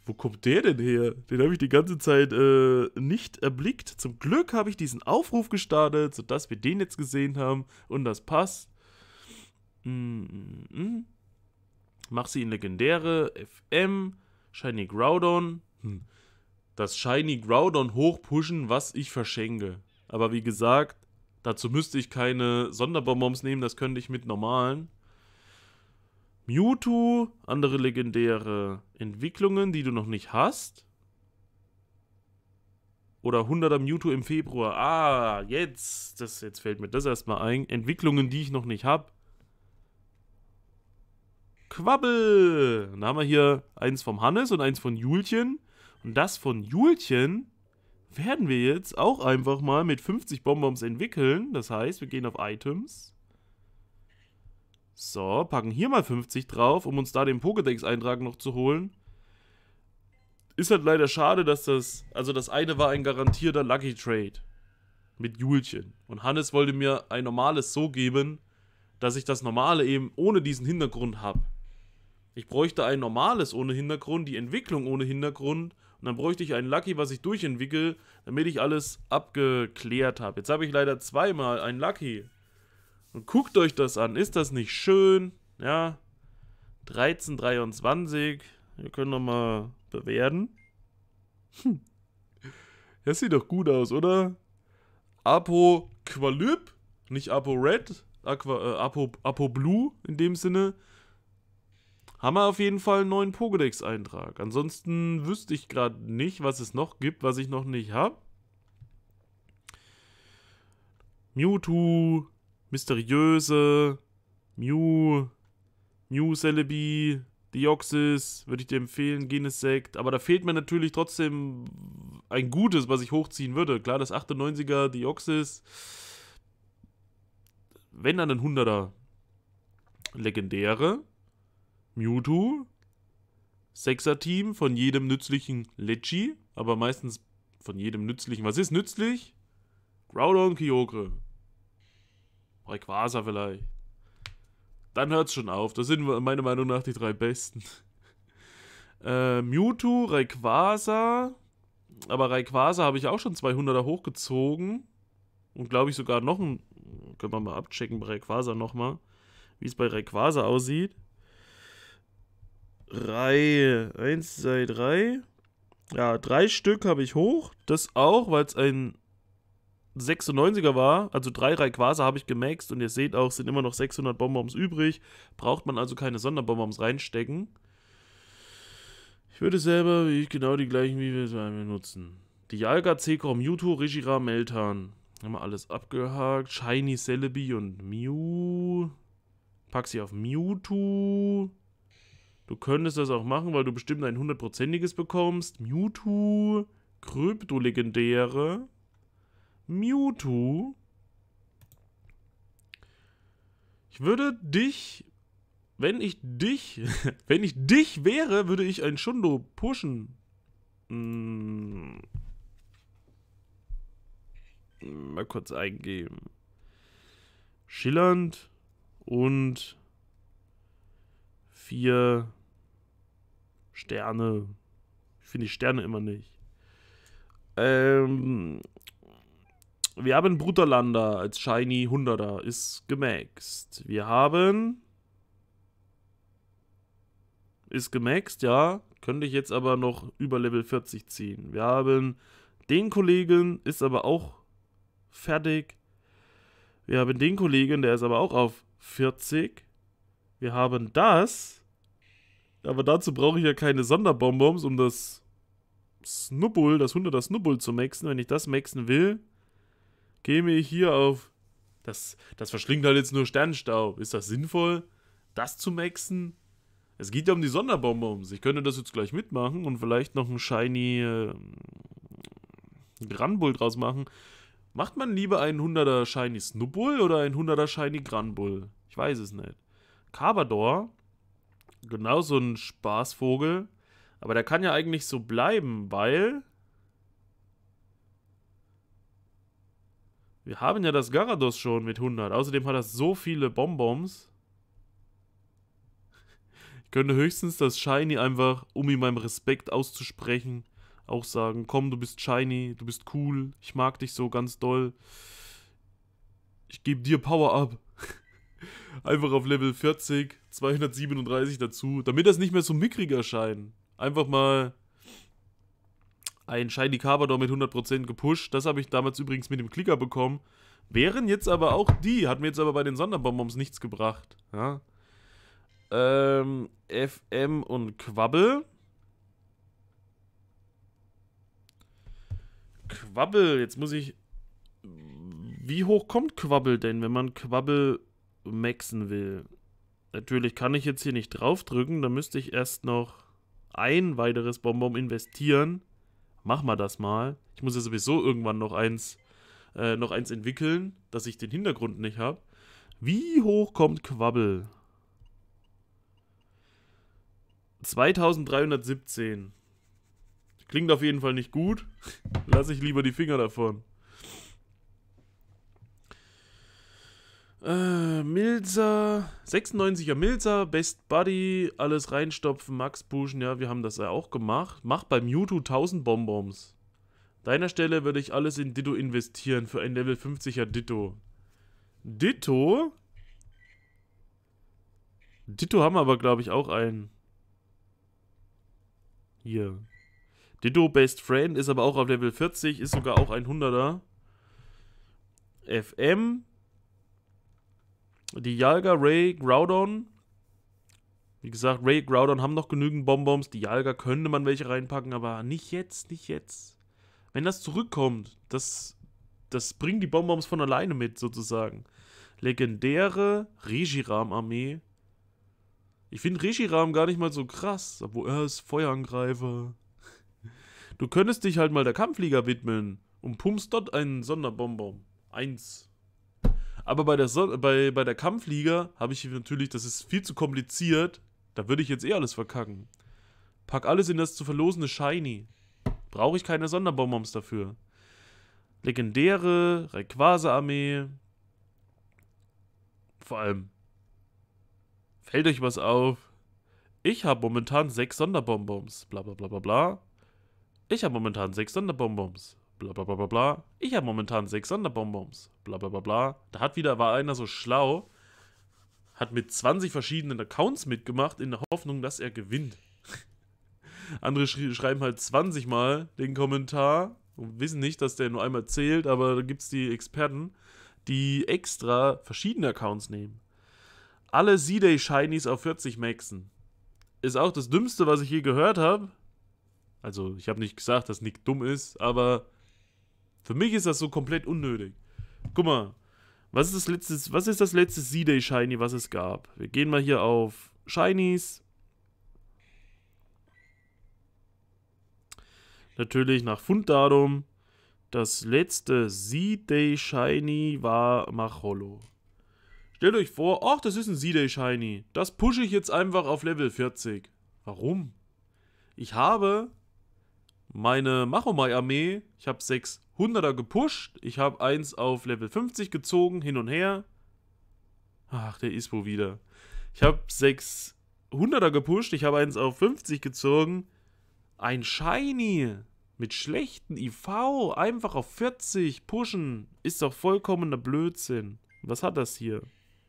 wo kommt der denn her? Den habe ich die ganze Zeit äh, nicht erblickt. Zum Glück habe ich diesen Aufruf gestartet, sodass wir den jetzt gesehen haben und das passt. Mm -mm. mm. Mach sie in legendäre FM, Shiny Groudon. Hm. Das Shiny Groudon hochpushen, was ich verschenke. Aber wie gesagt, dazu müsste ich keine Sonderbonbons nehmen, das könnte ich mit normalen. Mewtwo, andere legendäre Entwicklungen, die du noch nicht hast. Oder 100er Mewtwo im Februar. Ah, jetzt, das, jetzt fällt mir das erstmal ein. Entwicklungen, die ich noch nicht habe. Quabbel. Dann haben wir hier eins vom Hannes und eins von Julchen. Und das von Julchen werden wir jetzt auch einfach mal mit 50 Bonbons entwickeln. Das heißt, wir gehen auf Items. So, packen hier mal 50 drauf, um uns da den Pokédex-Eintrag noch zu holen. Ist halt leider schade, dass das... Also das eine war ein garantierter Lucky Trade. Mit Julchen. Und Hannes wollte mir ein normales so geben, dass ich das normale eben ohne diesen Hintergrund habe. Ich bräuchte ein normales ohne Hintergrund, die Entwicklung ohne Hintergrund und dann bräuchte ich ein Lucky, was ich durchentwickle, damit ich alles abgeklärt habe. Jetzt habe ich leider zweimal ein Lucky und guckt euch das an. Ist das nicht schön? Ja. 1323. Wir können nochmal bewerten. Hm. Das sieht doch gut aus, oder? Apo Qualyp, nicht Apo Red, Aqua, äh, Apo, Apo Blue in dem Sinne. Haben wir auf jeden Fall einen neuen Pokédex-Eintrag. Ansonsten wüsste ich gerade nicht, was es noch gibt, was ich noch nicht habe. Mewtwo, Mysteriöse, Mew, Mew Celebi, Deoxys, würde ich dir empfehlen, Genesect. Aber da fehlt mir natürlich trotzdem ein gutes, was ich hochziehen würde. Klar, das 98er Deoxys. Wenn dann ein 100er. Legendäre. Mewtwo. Sechser-Team von jedem nützlichen Lecci. Aber meistens von jedem nützlichen. Was ist nützlich? Groudon Kyogre. Rayquaza vielleicht. Dann hört's schon auf. Das sind meiner Meinung nach die drei besten. Äh, Mewtwo, Rayquaza. Aber Rayquaza habe ich auch schon 200er hochgezogen. Und glaube ich sogar noch ein. Können wir mal abchecken bei Rayquaza nochmal. Wie es bei Rayquaza aussieht. Reihe 1, 2, 3. Ja, drei Stück habe ich hoch. Das auch, weil es ein 96er war, also drei Rayquaza habe ich gemaxt und ihr seht auch, sind immer noch 600 Bonbons übrig. Braucht man also keine Sonderbonbons reinstecken. Ich würde selber wie ich, genau die gleichen wie wir es benutzen. Dialga, Zekor, Mewtwo, Regira, Meltan. Haben wir alles abgehakt. Shiny, Celebi und Mew. Pack sie auf Mewtwo. Du könntest das auch machen, weil du bestimmt ein hundertprozentiges bekommst. Mewtwo. Krypto-Legendäre. Mewtwo. Ich würde dich, wenn ich dich, wenn ich dich wäre, würde ich ein Shundo pushen. Hm. Mal kurz eingeben. Schillernd und vier Sterne. Ich finde die Sterne immer nicht. Ähm, wir haben Brutalander als Shiny 100er, ist gemaxed. Wir haben... Ist gemaxed, ja. Könnte ich jetzt aber noch über Level 40 ziehen. Wir haben den Kollegen, ist aber auch fertig. Wir haben den Kollegen, der ist aber auch auf 40. Wir haben das. Aber dazu brauche ich ja keine Sonderbonbons, um das Snubbull, das 100er Snubbull zu maxen. Wenn ich das maxen will, käme ich hier auf. Das, das verschlingt halt jetzt nur Sternstaub. Ist das sinnvoll, das zu maxen? Es geht ja um die Sonderbonbons. Ich könnte das jetzt gleich mitmachen und vielleicht noch einen shiny äh, Granbull draus machen. Macht man lieber einen 100er shiny Snubbull oder einen 100er shiny Granbull? Ich weiß es nicht. Carbador, genauso ein Spaßvogel. Aber der kann ja eigentlich so bleiben, weil Wir haben ja das Garados schon mit 100. Außerdem hat das so viele Bonbons. Ich könnte höchstens das Shiny einfach, um ihm meinen Respekt auszusprechen, auch sagen, komm, du bist shiny, du bist cool, ich mag dich so ganz doll. Ich gebe dir Power up. Einfach auf Level 40, 237 dazu, damit das nicht mehr so mickrig erscheint. Einfach mal ein Shiny Carbador mit 100% gepusht. Das habe ich damals übrigens mit dem Klicker bekommen. Wären jetzt aber auch die. Hat mir jetzt aber bei den Sonderbonbons nichts gebracht. Ja. Ähm, FM und Quabbel. Quabbel, jetzt muss ich. Wie hoch kommt Quabbel denn, wenn man Quabbel maxen will? Natürlich kann ich jetzt hier nicht draufdrücken, da müsste ich erst noch ein weiteres Bonbon investieren mach mal das mal. Ich muss ja sowieso irgendwann noch eins, äh, noch eins entwickeln, dass ich den Hintergrund nicht habe. Wie hoch kommt Quabbel? 2317. Klingt auf jeden Fall nicht gut. Lass ich lieber die Finger davon. Äh, Milzer, 96er Milzer, Best Buddy, alles reinstopfen, Max pushen, ja, wir haben das ja auch gemacht. Mach bei Mewtwo 1000 Bonbons. Deiner Stelle würde ich alles in Ditto investieren für ein Level 50er Ditto. Ditto? Ditto haben wir aber, glaube ich, auch einen. Hier. Ditto Best Friend ist aber auch auf Level 40, ist sogar auch ein 100er. FM, die Jalga, Ray, Groudon. Wie gesagt, Ray, Groudon haben noch genügend Bonbons. Die Jalga könnte man welche reinpacken, aber nicht jetzt, nicht jetzt. Wenn das zurückkommt, das, das bringen die Bonbons von alleine mit, sozusagen. Legendäre Regiram-Armee. Ich finde Regiram gar nicht mal so krass, obwohl er ist Feuerangreifer. Du könntest dich halt mal der Kampfliga widmen und pumpst dort einen Sonderbonbon. Eins. Aber bei der, so bei, bei der Kampfliga habe ich natürlich, das ist viel zu kompliziert. Da würde ich jetzt eh alles verkacken. Pack alles in das zu verlosende Shiny. Brauche ich keine Sonderbonbons dafür. Legendäre, Rayquaza-Armee. Vor allem. Fällt euch was auf? Ich habe momentan sechs Sonderbonbons. Bla bla bla bla bla. Ich habe momentan sechs Sonderbonbons bla bla bla bla bla. Ich habe momentan sechs Sonderbonbons, bla bla bla bla. Da hat wieder, war einer so schlau, hat mit 20 verschiedenen Accounts mitgemacht, in der Hoffnung, dass er gewinnt. Andere schrie, schreiben halt 20 Mal den Kommentar und wissen nicht, dass der nur einmal zählt, aber da gibt es die Experten, die extra verschiedene Accounts nehmen. Alle C-Day-Shinies auf 40 maxen. Ist auch das Dümmste, was ich je gehört habe. Also, ich habe nicht gesagt, dass Nick dumm ist, aber für mich ist das so komplett unnötig. Guck mal, was ist das letzte, was ist das letzte Z-Day Shiny, was es gab? Wir gehen mal hier auf Shinies. Natürlich nach Funddatum. Das letzte Z-Day Shiny war Macholo. Stellt euch vor, ach, das ist ein Z-Day Shiny. Das pushe ich jetzt einfach auf Level 40. Warum? Ich habe meine Machomai-Armee, ich habe 600er gepusht, ich habe eins auf Level 50 gezogen, hin und her. Ach, der Ispo wieder. Ich habe 600er gepusht, ich habe eins auf 50 gezogen. Ein Shiny mit schlechten IV, einfach auf 40 pushen, ist doch vollkommener Blödsinn. Was hat das hier?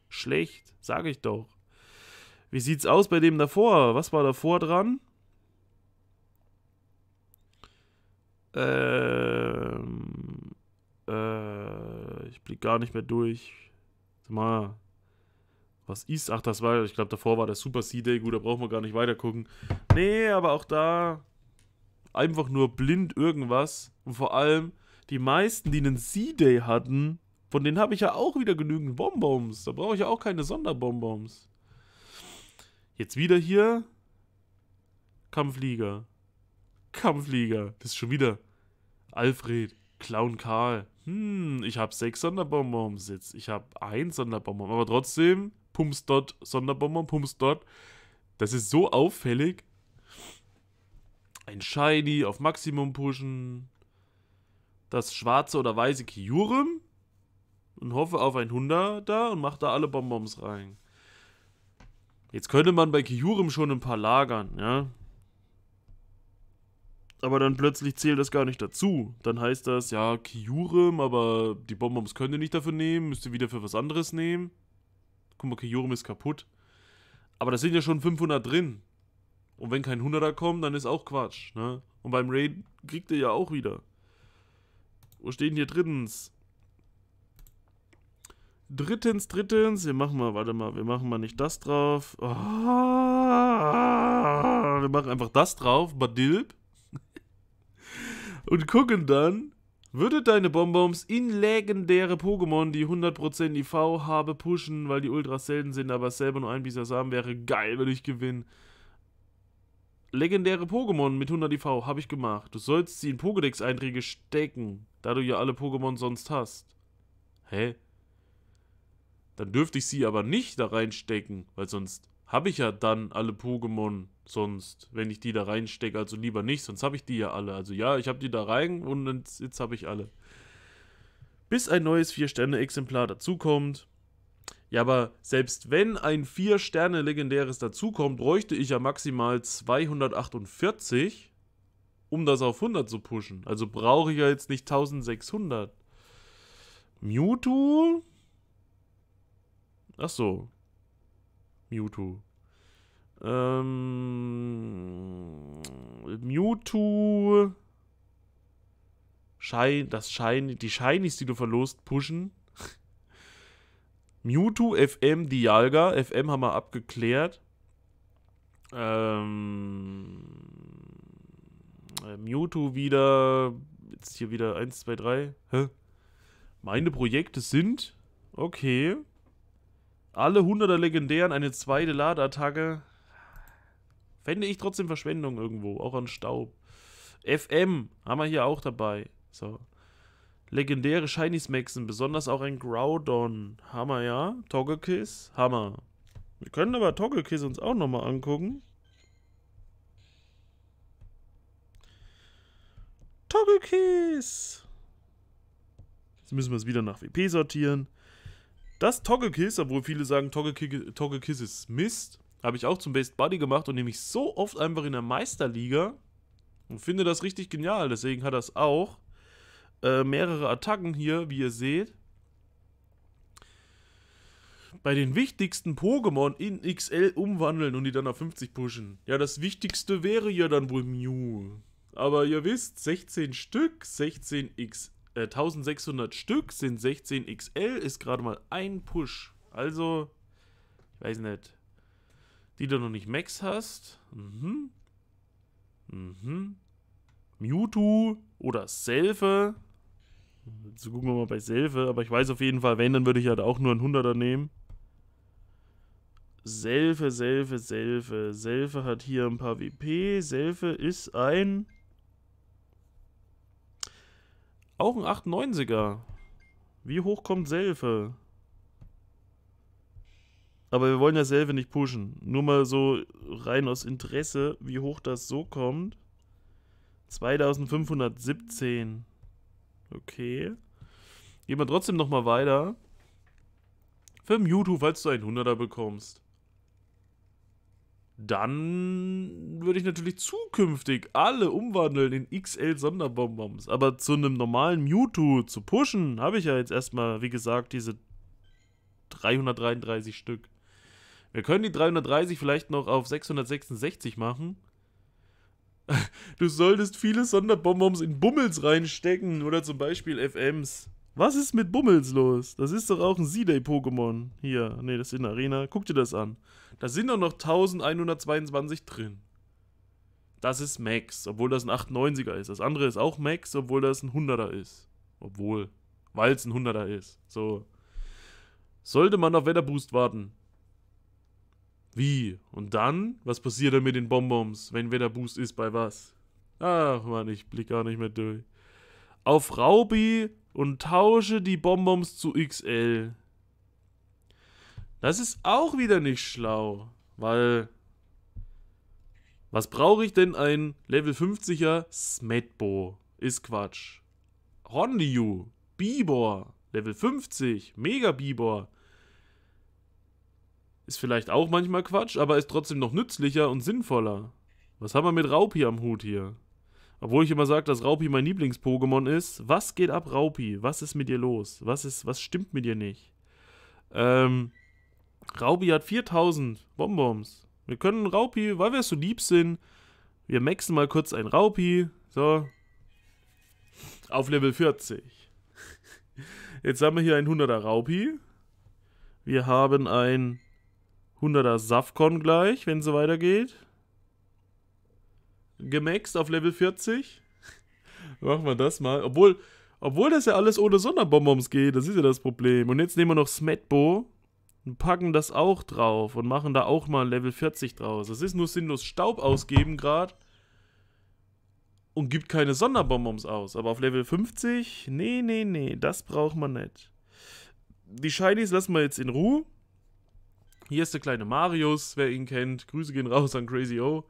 Schlecht, sage ich doch. Wie sieht's aus bei dem davor? Was war davor dran? Ähm, äh, ich blick gar nicht mehr durch. Sag mal, was ist? Ach, das war, ich glaube, davor war der Super C-Day. Gut, da brauchen wir gar nicht weiter gucken. Nee, aber auch da einfach nur blind irgendwas. Und vor allem, die meisten, die einen C-Day hatten, von denen habe ich ja auch wieder genügend Bonbons. Da brauche ich ja auch keine Sonderbonbons. Jetzt wieder hier Kampfflieger. Kampfliga. Das ist schon wieder Alfred, Clown Karl. Hm, ich habe sechs Sonderbomber im Sitz. Ich habe ein Sonderbomber. Aber trotzdem, Pumps dort, Sonderbomber, Pumps dort. Das ist so auffällig. Ein Shiny auf Maximum pushen. Das schwarze oder weiße Kyurem. Und hoffe auf ein Hunder da und mache da alle Bonbons rein. Jetzt könnte man bei Kyurem schon ein paar lagern, ja aber dann plötzlich zählt das gar nicht dazu. Dann heißt das, ja, Kyurem, aber die Bonbons könnt ihr nicht dafür nehmen, müsst ihr wieder für was anderes nehmen. Guck mal, Kyurem ist kaputt. Aber da sind ja schon 500 drin. Und wenn kein 100er kommt, dann ist auch Quatsch, ne? Und beim Raid kriegt ihr ja auch wieder. Wo stehen hier drittens? Drittens, drittens, wir machen mal, warte mal, wir machen mal nicht das drauf. Oh, wir machen einfach das drauf, Badilb und gucken dann, würde deine Bonbons in legendäre Pokémon, die 100% IV habe, pushen, weil die ultra selten sind, aber selber nur ein Bisas Samen wäre geil, würde ich gewinnen. Legendäre Pokémon mit 100 IV habe ich gemacht. Du sollst sie in Pokédex-Einträge stecken, da du ja alle Pokémon sonst hast. Hä? Dann dürfte ich sie aber nicht da reinstecken, weil sonst habe ich ja dann alle Pokémon sonst, wenn ich die da reinstecke. Also lieber nicht, sonst habe ich die ja alle. Also ja, ich habe die da rein und jetzt, habe ich alle. Bis ein neues 4-Sterne-Exemplar dazukommt. Ja, aber selbst wenn ein 4-Sterne-Legendäres dazukommt, bräuchte ich ja maximal 248, um das auf 100 zu pushen. Also brauche ich ja jetzt nicht 1600. Mewtwo? Ach so, Mewtwo. Ähm, Mewtwo. Schein, das Schein, die Shinies, die du verlost, pushen. Mewtwo, FM, Dialga. FM haben wir abgeklärt. Ähm, äh, Mewtwo wieder. Jetzt hier wieder 1, 2, 3. Hä? Meine Projekte sind. Okay. Alle 100er Legendären eine zweite Ladeattacke. Fände ich trotzdem Verschwendung irgendwo, auch an Staub. FM haben wir hier auch dabei. So. Legendäre Shinies Maxen, besonders auch ein Groudon. Hammer, ja. Togekiss, Hammer. Wir können aber Togekiss uns auch nochmal angucken. Togekiss! Jetzt müssen wir es wieder nach WP sortieren. Das Togekiss, obwohl viele sagen, Togekiss ist Mist, habe ich auch zum Best Buddy gemacht und nehme ich so oft einfach in der Meisterliga und finde das richtig genial. Deswegen hat das auch äh, mehrere Attacken hier, wie ihr seht. Bei den wichtigsten Pokémon in XL umwandeln und die dann auf 50 pushen. Ja, das Wichtigste wäre ja dann wohl Mew. Aber ihr wisst, 16 Stück, 16 XL. 1600 äh, Stück sind 16 XL, ist gerade mal ein Push. Also, ich weiß nicht. Die du noch nicht Max hast. Mhm. Mhm. Mewtwo oder Selfe. Jetzt gucken wir mal bei Selfe, aber ich weiß auf jeden Fall, wenn, dann würde ich halt auch nur einen 100er nehmen. Selfe, Selfe, Selfe. Selfe hat hier ein paar WP. Selfe ist ein auch ein 98er. Wie hoch kommt Selfe? Aber wir wollen ja Selfe nicht pushen. Nur mal so rein aus Interesse, wie hoch das so kommt. 2517. Okay. Gehen wir trotzdem nochmal weiter. Für Mewtwo, falls du einen 100er bekommst dann würde ich natürlich zukünftig alle umwandeln in XL-Sonderbonbons. Aber zu einem normalen Mewtwo zu pushen, habe ich ja jetzt erstmal, wie gesagt, diese 333 Stück. Wir können die 330 vielleicht noch auf 666 machen. Du solltest viele Sonderbonbons in Bummels reinstecken oder zum Beispiel FMs. Was ist mit Bummels los? Das ist doch auch ein Z-Day-Pokémon. Hier, nee, das ist in der Arena. Guck dir das an. Da sind doch noch 1122 drin. Das ist Max, obwohl das ein 98er ist. Das andere ist auch Max, obwohl das ein 100er ist. Obwohl, weil es ein 100er ist. So. Sollte man auf Wetterboost warten? Wie? Und dann? Was passiert denn mit den Bonbons, wenn Wetterboost ist bei was? Ach man, ich blick gar nicht mehr durch. Auf Raubi und tausche die Bonbons zu XL. Das ist auch wieder nicht schlau, weil was brauche ich denn ein Level 50er Smetbo? Ist Quatsch. Hondiu, Bibor, Level 50, Mega Bibor. Ist vielleicht auch manchmal Quatsch, aber ist trotzdem noch nützlicher und sinnvoller. Was haben wir mit Raupi am Hut hier? Obwohl ich immer sage, dass Raupi mein Lieblings-Pokémon ist. Was geht ab, Raupi? Was ist mit dir los? Was, ist, was stimmt mit dir nicht? Ähm, Raupi hat 4000 Bonbons. Wir können Raupi, weil wir so lieb sind, wir maxen mal kurz ein Raupi. So. Auf Level 40. Jetzt haben wir hier ein 100er Raupi. Wir haben ein 100er Safcon gleich, wenn es so weitergeht gemaxt auf Level 40. Machen wir das mal. Obwohl, obwohl das ja alles ohne Sonderbonbons geht, das ist ja das Problem. Und jetzt nehmen wir noch Smetbo und packen das auch drauf und machen da auch mal Level 40 draus. Das ist nur sinnlos Staub ausgeben gerade und gibt keine Sonderbonbons aus. Aber auf Level 50, nee, nee, nee, das braucht man nicht. Die Shinies lassen wir jetzt in Ruhe. Hier ist der kleine Marius, wer ihn kennt. Grüße gehen raus an Crazy O.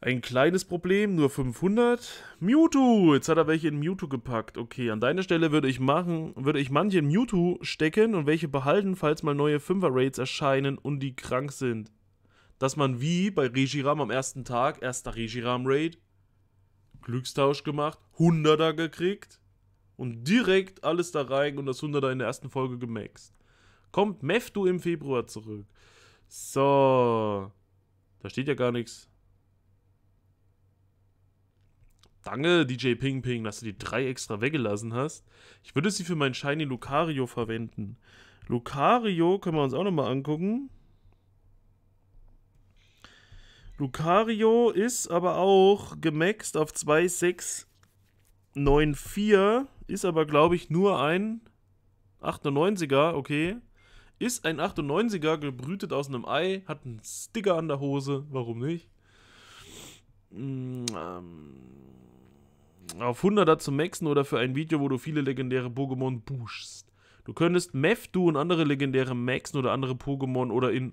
Ein kleines Problem, nur 500. Mewtwo, jetzt hat er welche in Mewtwo gepackt. Okay, an deiner Stelle würde ich machen, würde ich manche in Mewtwo stecken und welche behalten, falls mal neue 5er Raids erscheinen und die krank sind. Dass man wie bei Regiram am ersten Tag, erster Regiram Raid, Glückstausch gemacht, 100er gekriegt und direkt alles da rein und das 100er in der ersten Folge gemaxt. Kommt Meftu im Februar zurück. So. Da steht ja gar nichts. Danke, DJ Ping Ping, dass du die drei extra weggelassen hast. Ich würde sie für meinen Shiny Lucario verwenden. Lucario können wir uns auch nochmal angucken. Lucario ist aber auch gemaxt auf 2694, ist aber glaube ich nur ein 98er, okay. Ist ein 98er, gebrütet aus einem Ei, hat einen Sticker an der Hose, warum nicht? Mm, ähm auf 100er zu maxen oder für ein Video, wo du viele legendäre Pokémon pushst. Du könntest Mefdu und andere legendäre maxen oder andere Pokémon oder in...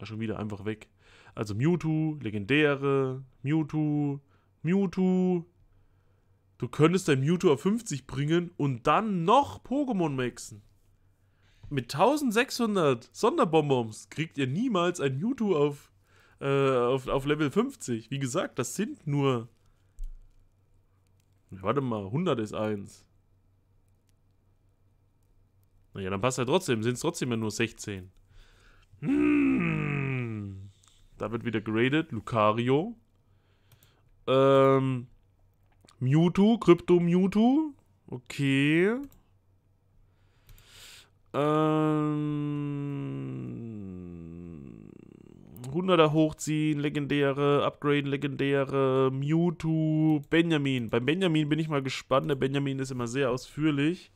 Ach, schon wieder einfach weg. Also Mewtwo, legendäre, Mewtwo, Mewtwo. Du könntest dein Mewtwo auf 50 bringen und dann noch Pokémon maxen. Mit 1600 Sonderbonbons kriegt ihr niemals ein Mewtwo auf, äh, auf, auf Level 50. Wie gesagt, das sind nur Warte mal, 100 ist 1. Naja, dann passt er trotzdem. Sind es trotzdem ja nur 16. Hm. Da wird wieder graded. Lucario. Ähm. Mewtwo. Krypto Mewtwo. Okay. Ähm. 100er hochziehen, legendäre, upgraden, legendäre, Mewtwo, Benjamin. Bei Benjamin bin ich mal gespannt, der Benjamin ist immer sehr ausführlich.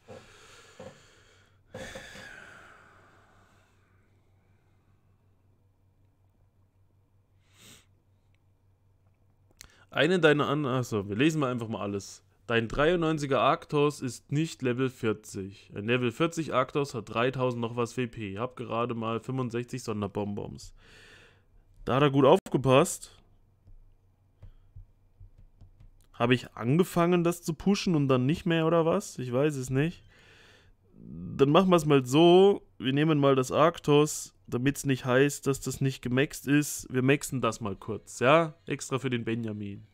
Eine deiner an. Achso, wir lesen mal einfach mal alles. Dein 93er Arctos ist nicht Level 40. Ein Level 40 Arctos hat 3000 noch was WP. Hab gerade mal 65 Sonderbonbons. Da hat er gut aufgepasst. Habe ich angefangen, das zu pushen und dann nicht mehr oder was? Ich weiß es nicht. Dann machen wir es mal so. Wir nehmen mal das Arktos, damit es nicht heißt, dass das nicht gemaxt ist. Wir maxen das mal kurz, ja? Extra für den Benjamin.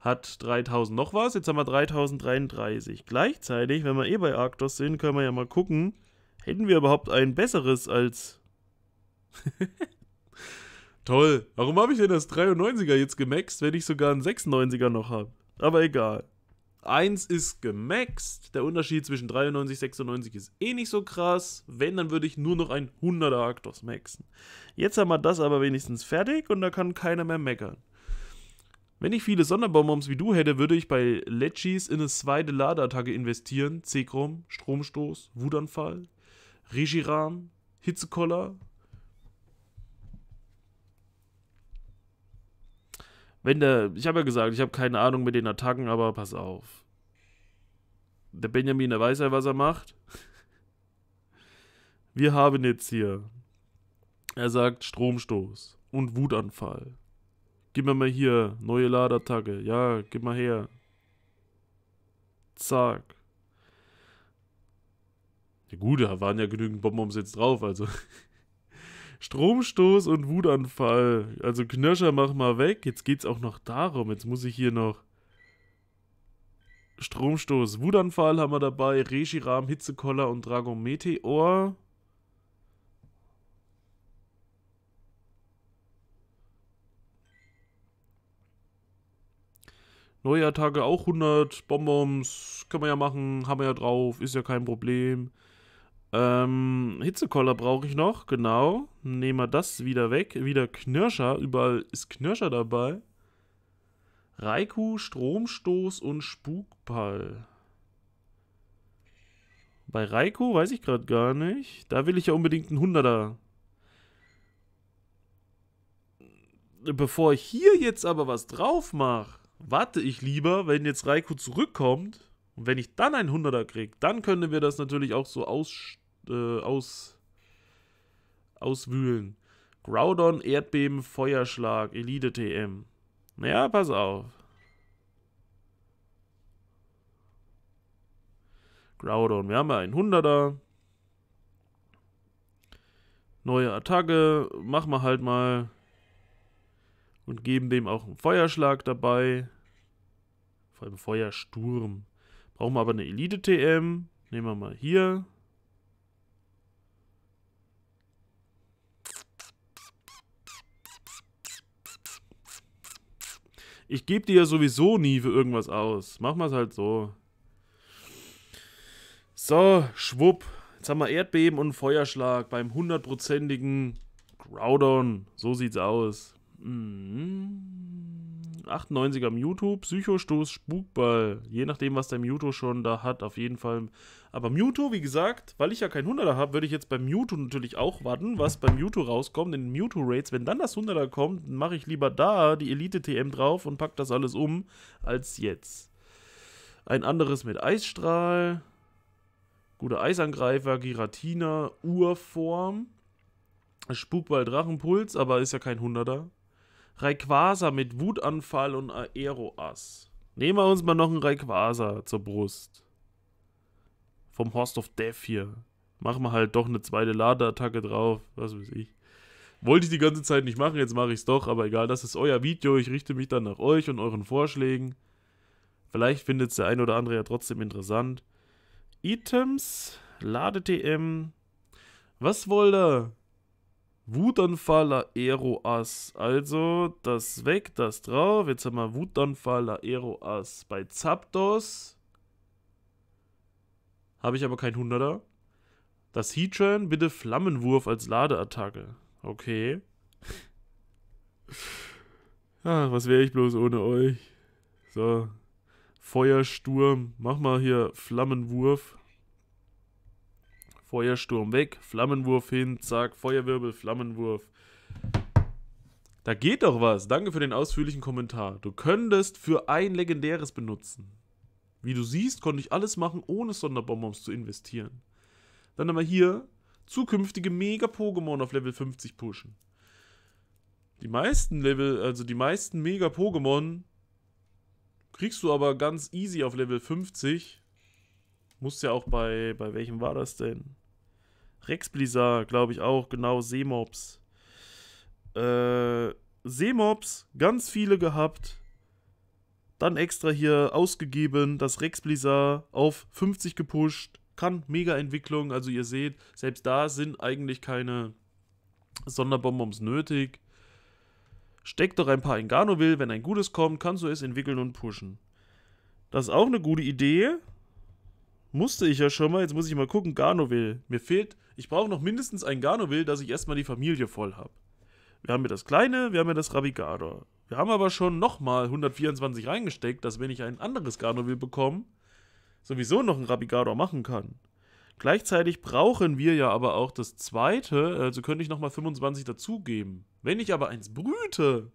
Hat 3000 noch was, jetzt haben wir 3033. Gleichzeitig, wenn wir eh bei Arktos sind, können wir ja mal gucken, hätten wir überhaupt ein besseres als... Toll. Warum habe ich denn das 93er jetzt gemaxt, wenn ich sogar einen 96er noch habe? Aber egal. Eins ist gemaxt. Der Unterschied zwischen 93 und 96 ist eh nicht so krass. Wenn, dann würde ich nur noch ein 100er Arctos maxen. Jetzt haben wir das aber wenigstens fertig und da kann keiner mehr meckern. Wenn ich viele Sonderbonbons wie du hätte, würde ich bei Legis in eine zweite Ladeattacke investieren. Zekrom, Stromstoß, Wutanfall, Regiram, Hitzekoller, Wenn der, ich habe ja gesagt, ich habe keine Ahnung mit den Attacken, aber pass auf. Der Benjamin, der weiß ja, was er macht. Wir haben jetzt hier. Er sagt Stromstoß und Wutanfall. Gib mir mal hier neue Ladattacke. Ja, gib mal her. Zack. Ja gut, da waren ja genügend Bomben jetzt drauf, also. Stromstoß und Wutanfall. Also Knirscher, mach mal weg. Jetzt geht's auch noch darum. Jetzt muss ich hier noch. Stromstoß, Wutanfall haben wir dabei, Regiram, Hitzekoller und Dragon Meteor. Neuattacke auch 100, Bonbons, können wir ja machen, haben wir ja drauf, ist ja kein Problem. Ähm, Hitzekoller brauche ich noch, genau. Nehmen wir das wieder weg. Wieder Knirscher, überall ist Knirscher dabei. Raiku, Stromstoß und Spukball. Bei Raiku weiß ich gerade gar nicht. Da will ich ja unbedingt einen Hunderter. Bevor ich hier jetzt aber was drauf mache, warte ich lieber, wenn jetzt Raiku zurückkommt. Und wenn ich dann einen Hunderter kriege, dann können wir das natürlich auch so ausstellen äh, aus, auswühlen. Groudon, Erdbeben, Feuerschlag, Elite TM. Naja, pass auf. Groudon, wir haben ja einen 100er. Neue Attacke, machen wir halt mal. Und geben dem auch einen Feuerschlag dabei. Vor allem Feuersturm. Brauchen wir aber eine Elite TM. Nehmen wir mal hier. Ich gebe dir ja sowieso nie für irgendwas aus. Machen wir es halt so. So, schwupp. Jetzt haben wir Erdbeben und Feuerschlag beim hundertprozentigen Groudon. So sieht's aus. Mhm. 98er Mewtwo, Psychostoß, Spukball. Je nachdem, was der Mewtwo schon da hat, auf jeden Fall. Aber Mewtwo, wie gesagt, weil ich ja kein 100er habe, würde ich jetzt beim Mewtwo natürlich auch warten, was beim Mewtwo rauskommt, in den Mewtwo-Rates. Wenn dann das 100er kommt, mache ich lieber da die Elite-TM drauf und packe das alles um, als jetzt. Ein anderes mit Eisstrahl. Gute Eisangreifer, Giratina, Urform. Spukball Drachenpuls, aber ist ja kein 100er. Rayquaza mit Wutanfall und Aeroass. Nehmen wir uns mal noch einen Rayquaza zur Brust. Vom Horst of Death hier. Machen wir halt doch eine zweite Ladeattacke drauf. Was weiß ich. Wollte ich die ganze Zeit nicht machen, jetzt mache ich es doch, aber egal, das ist euer Video. Ich richte mich dann nach euch und euren Vorschlägen. Vielleicht findet es der ein oder andere ja trotzdem interessant. Items, Lade-TM. Was wollt ihr? Wutanfall Aeroas. Also das weg, das drauf. Jetzt haben wir Wutanfall Aeroas bei Zapdos. Habe ich aber kein 100er. Das Heatran, bitte Flammenwurf als Ladeattacke. Okay. Ach, was wäre ich bloß ohne euch? So. Feuersturm. Mach mal hier Flammenwurf. Feuersturm weg, Flammenwurf hin, zack, Feuerwirbel, Flammenwurf. Da geht doch was. Danke für den ausführlichen Kommentar. Du könntest für ein legendäres benutzen. Wie du siehst, konnte ich alles machen, ohne Sonderbonbons zu investieren. Dann haben wir hier zukünftige Mega-Pokémon auf Level 50 pushen. Die meisten Level, also die meisten Mega-Pokémon kriegst du aber ganz easy auf Level 50. Muss ja auch bei, bei welchem war das denn? Rex Blizzard, glaube ich auch, genau, Seemobs. Äh, Seemobs, ganz viele gehabt. Dann extra hier ausgegeben, das Rex Blizzard auf 50 gepusht. Kann, mega Entwicklung. Also ihr seht, selbst da sind eigentlich keine Sonderbonbons nötig. Steckt doch ein paar in Gano wenn ein gutes kommt, kannst du es entwickeln und pushen. Das ist auch eine gute Idee. Musste ich ja schon mal. Jetzt muss ich mal gucken. Gano Mir fehlt ich brauche noch mindestens ein Garnobil, dass ich erstmal die Familie voll habe. Wir haben ja das kleine, wir haben ja das Rabigado. Wir haben aber schon nochmal 124 reingesteckt, dass wenn ich ein anderes Garnovil bekomme, sowieso noch ein Rabigado machen kann. Gleichzeitig brauchen wir ja aber auch das zweite, also könnte ich nochmal 25 dazugeben. Wenn ich aber eins brüte,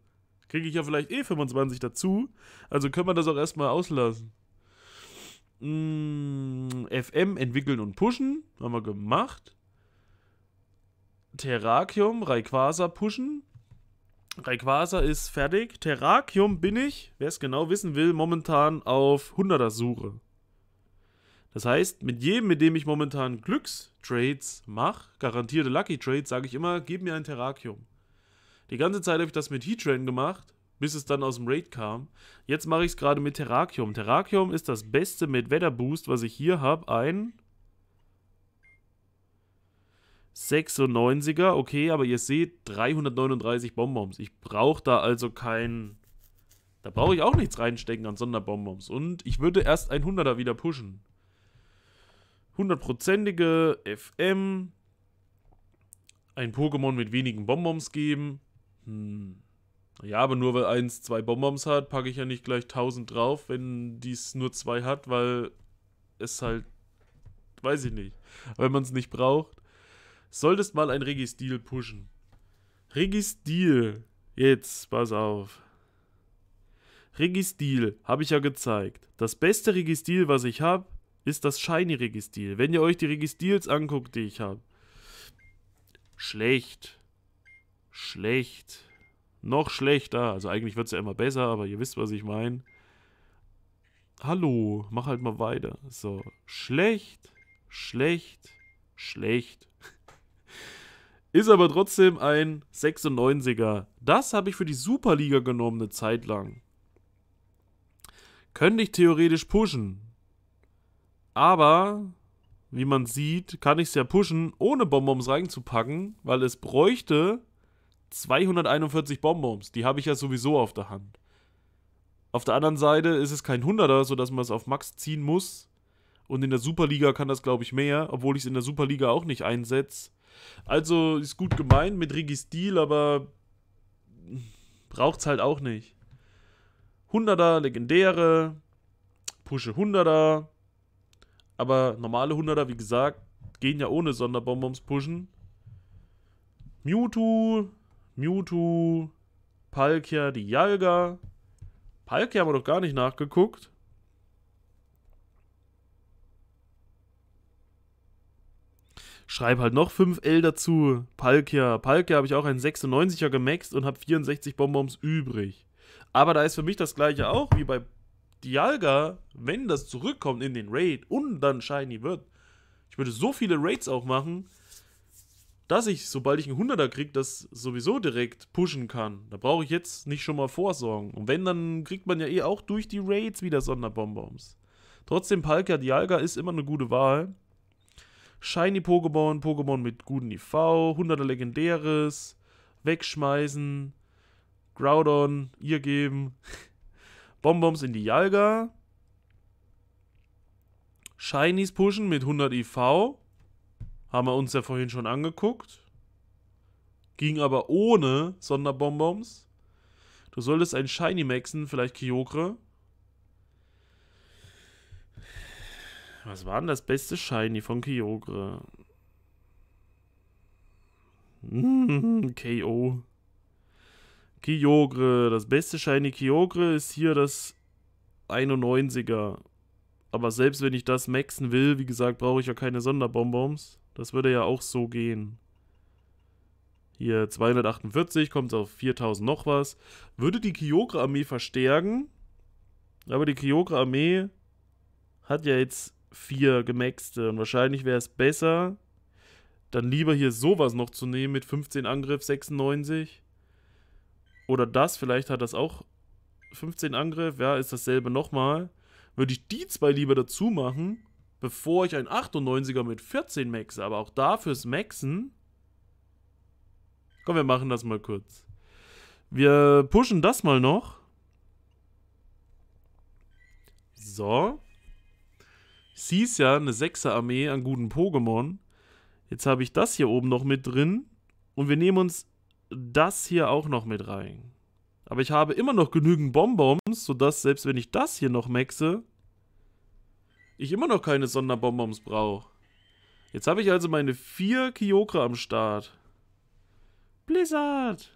kriege ich ja vielleicht eh 25 dazu, also können wir das auch erstmal auslassen. Mm, FM entwickeln und pushen, haben wir gemacht. Terrakium, Rayquaza pushen. Rayquaza ist fertig. Terrakium bin ich, wer es genau wissen will, momentan auf 100er Suche. Das heißt, mit jedem, mit dem ich momentan Glückstrades mache, garantierte Lucky Trades, sage ich immer, gib mir ein Terrakium. Die ganze Zeit habe ich das mit Heatran gemacht, bis es dann aus dem Raid kam. Jetzt mache ich es gerade mit Terrakium. Terrakium ist das Beste mit Wetterboost, was ich hier habe. Ein 96er, okay, aber ihr seht 339 Bonbons. Ich brauche da also kein... Da brauche ich auch nichts reinstecken an Sonderbonbons. Und ich würde erst ein 100er wieder pushen. 100%ige FM. Ein Pokémon mit wenigen Bonbons geben. Hm. Ja, aber nur weil eins zwei Bonbons hat, packe ich ja nicht gleich 1000 drauf, wenn dies nur zwei hat, weil es halt, weiß ich nicht. Wenn man es nicht braucht. Solltest mal ein Registil pushen. Registil. Jetzt, pass auf. Registil, habe ich ja gezeigt. Das beste Registil, was ich habe, ist das Shiny Registil. Wenn ihr euch die Registils anguckt, die ich habe. Schlecht. Schlecht. Noch schlechter. Also eigentlich wird es ja immer besser, aber ihr wisst, was ich meine. Hallo, mach halt mal weiter. So, schlecht, schlecht, schlecht. Ist aber trotzdem ein 96er. Das habe ich für die Superliga genommen, eine Zeit lang. Könnte ich theoretisch pushen. Aber, wie man sieht, kann ich es ja pushen, ohne Bonbons reinzupacken, weil es bräuchte 241 Bonbons. Die habe ich ja sowieso auf der Hand. Auf der anderen Seite ist es kein 100er, sodass man es auf Max ziehen muss. Und in der Superliga kann das, glaube ich, mehr, obwohl ich es in der Superliga auch nicht einsetze. Also ist gut gemeint mit Rigis Deal, aber braucht's halt auch nicht. 100er, legendäre, pushe 100er, aber normale 100er, wie gesagt, gehen ja ohne Sonderbonbons Pushen. Mewtwo, Mewtwo, Palkia, die Jalga. Palkia haben wir doch gar nicht nachgeguckt. schreib halt noch 5L dazu. Palkia. Palkia habe ich auch einen 96er gemaxt und habe 64 Bonbons übrig. Aber da ist für mich das gleiche auch wie bei Dialga, wenn das zurückkommt in den Raid und dann Shiny wird. Ich würde so viele Raids auch machen, dass ich, sobald ich einen 100er kriege, das sowieso direkt pushen kann. Da brauche ich jetzt nicht schon mal vorsorgen. Und wenn, dann kriegt man ja eh auch durch die Raids wieder Sonderbonbons. Trotzdem, Palkia Dialga ist immer eine gute Wahl. Shiny Pokémon, Pokémon mit guten IV, 100er Legendäres, wegschmeißen, Groudon, ihr geben, Bonbons in die Jalga, Shinies pushen mit 100 IV, haben wir uns ja vorhin schon angeguckt, ging aber ohne Sonderbonbons. Du solltest ein Shiny maxen, vielleicht Kyogre. Was war denn das beste Shiny von Kyogre? Hm, KO. Kyogre. Das beste Shiny Kyogre ist hier das 91er. Aber selbst wenn ich das maxen will, wie gesagt, brauche ich ja keine Sonderbonbons. Das würde ja auch so gehen. Hier 248, kommt auf 4000 noch was. Würde die Kyogre-Armee verstärken. Aber die Kyogre-Armee hat ja jetzt vier gemaxte. Und wahrscheinlich wäre es besser, dann lieber hier sowas noch zu nehmen mit 15 Angriff, 96. Oder das, vielleicht hat das auch 15 Angriff, ja, ist dasselbe nochmal. Würde ich die zwei lieber dazu machen, bevor ich einen 98er mit 14 maxe. Aber auch da Maxen. Komm, wir machen das mal kurz. Wir pushen das mal noch. So. Sie ist ja eine Sechser-Armee an guten Pokémon. Jetzt habe ich das hier oben noch mit drin. Und wir nehmen uns das hier auch noch mit rein. Aber ich habe immer noch genügend Bonbons, sodass selbst wenn ich das hier noch maxe, ich immer noch keine Sonderbonbons brauche. Jetzt habe ich also meine vier Kyokra am Start. Blizzard!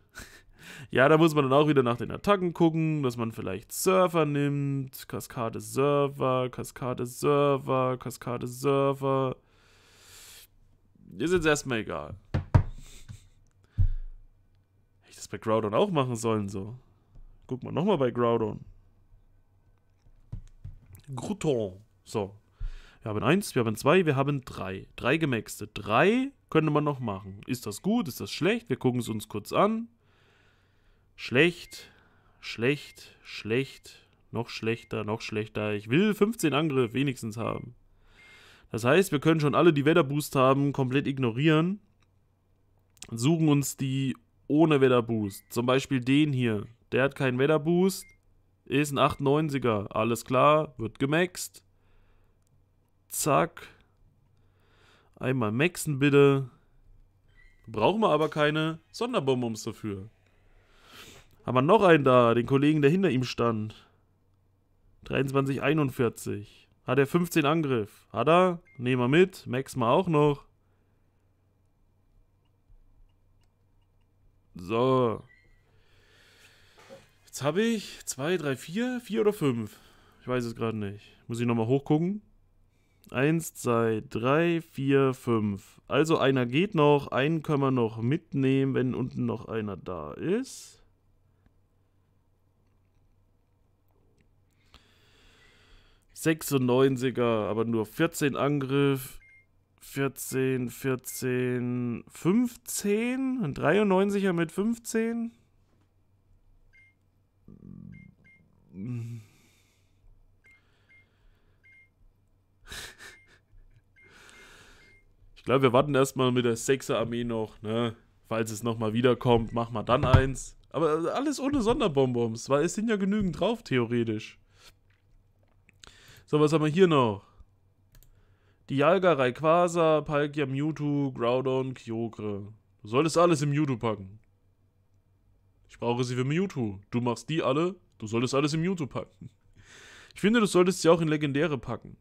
Ja, da muss man dann auch wieder nach den Attacken gucken, dass man vielleicht Surfer nimmt, Kaskade Server, Kaskade Server, Kaskade Server. Ist jetzt erstmal egal. Hätte ich das bei Groudon auch machen sollen, so. Guck mal, nochmal bei Groudon. Grouton. So. Wir haben eins, wir haben zwei, wir haben drei. Drei Gemaxte. Drei könnte man noch machen. Ist das gut? Ist das schlecht? Wir gucken es uns kurz an. Schlecht, schlecht, schlecht, noch schlechter, noch schlechter. Ich will 15 Angriff wenigstens haben. Das heißt, wir können schon alle, die Wetterboost haben, komplett ignorieren. suchen uns die ohne Wetterboost. Zum Beispiel den hier. Der hat keinen Wetterboost. Ist ein 98er. Alles klar. Wird gemaxt. Zack. Einmal maxen bitte. Brauchen wir aber keine Sonderbonbons dafür. Haben wir noch einen da, den Kollegen, der hinter ihm stand. 23,41. Hat er 15 Angriff? Hat er? Nehmen wir mit. Max mal auch noch. So. Jetzt habe ich 2, 3, 4, 4 oder 5. Ich weiß es gerade nicht. Muss ich nochmal hochgucken? 1, 2, 3, 4, 5. Also einer geht noch, einen können wir noch mitnehmen, wenn unten noch einer da ist. 96er, aber nur 14 Angriff. 14, 14, 15? Ein 93er mit 15? Ich glaube, wir warten erstmal mit der 6er Armee noch, ne? Falls es nochmal wiederkommt, machen wir dann eins. Aber also, alles ohne Sonderbonbons, weil es sind ja genügend drauf, theoretisch. So, was haben wir hier noch? Dialga, Rayquaza, Palkia, Mewtwo, Groudon, Kyogre. Du solltest alles im Mewtwo packen. Ich brauche sie für Mewtwo. Du machst die alle, du solltest alles im Mewtwo packen. Ich finde, du solltest sie auch in Legendäre packen.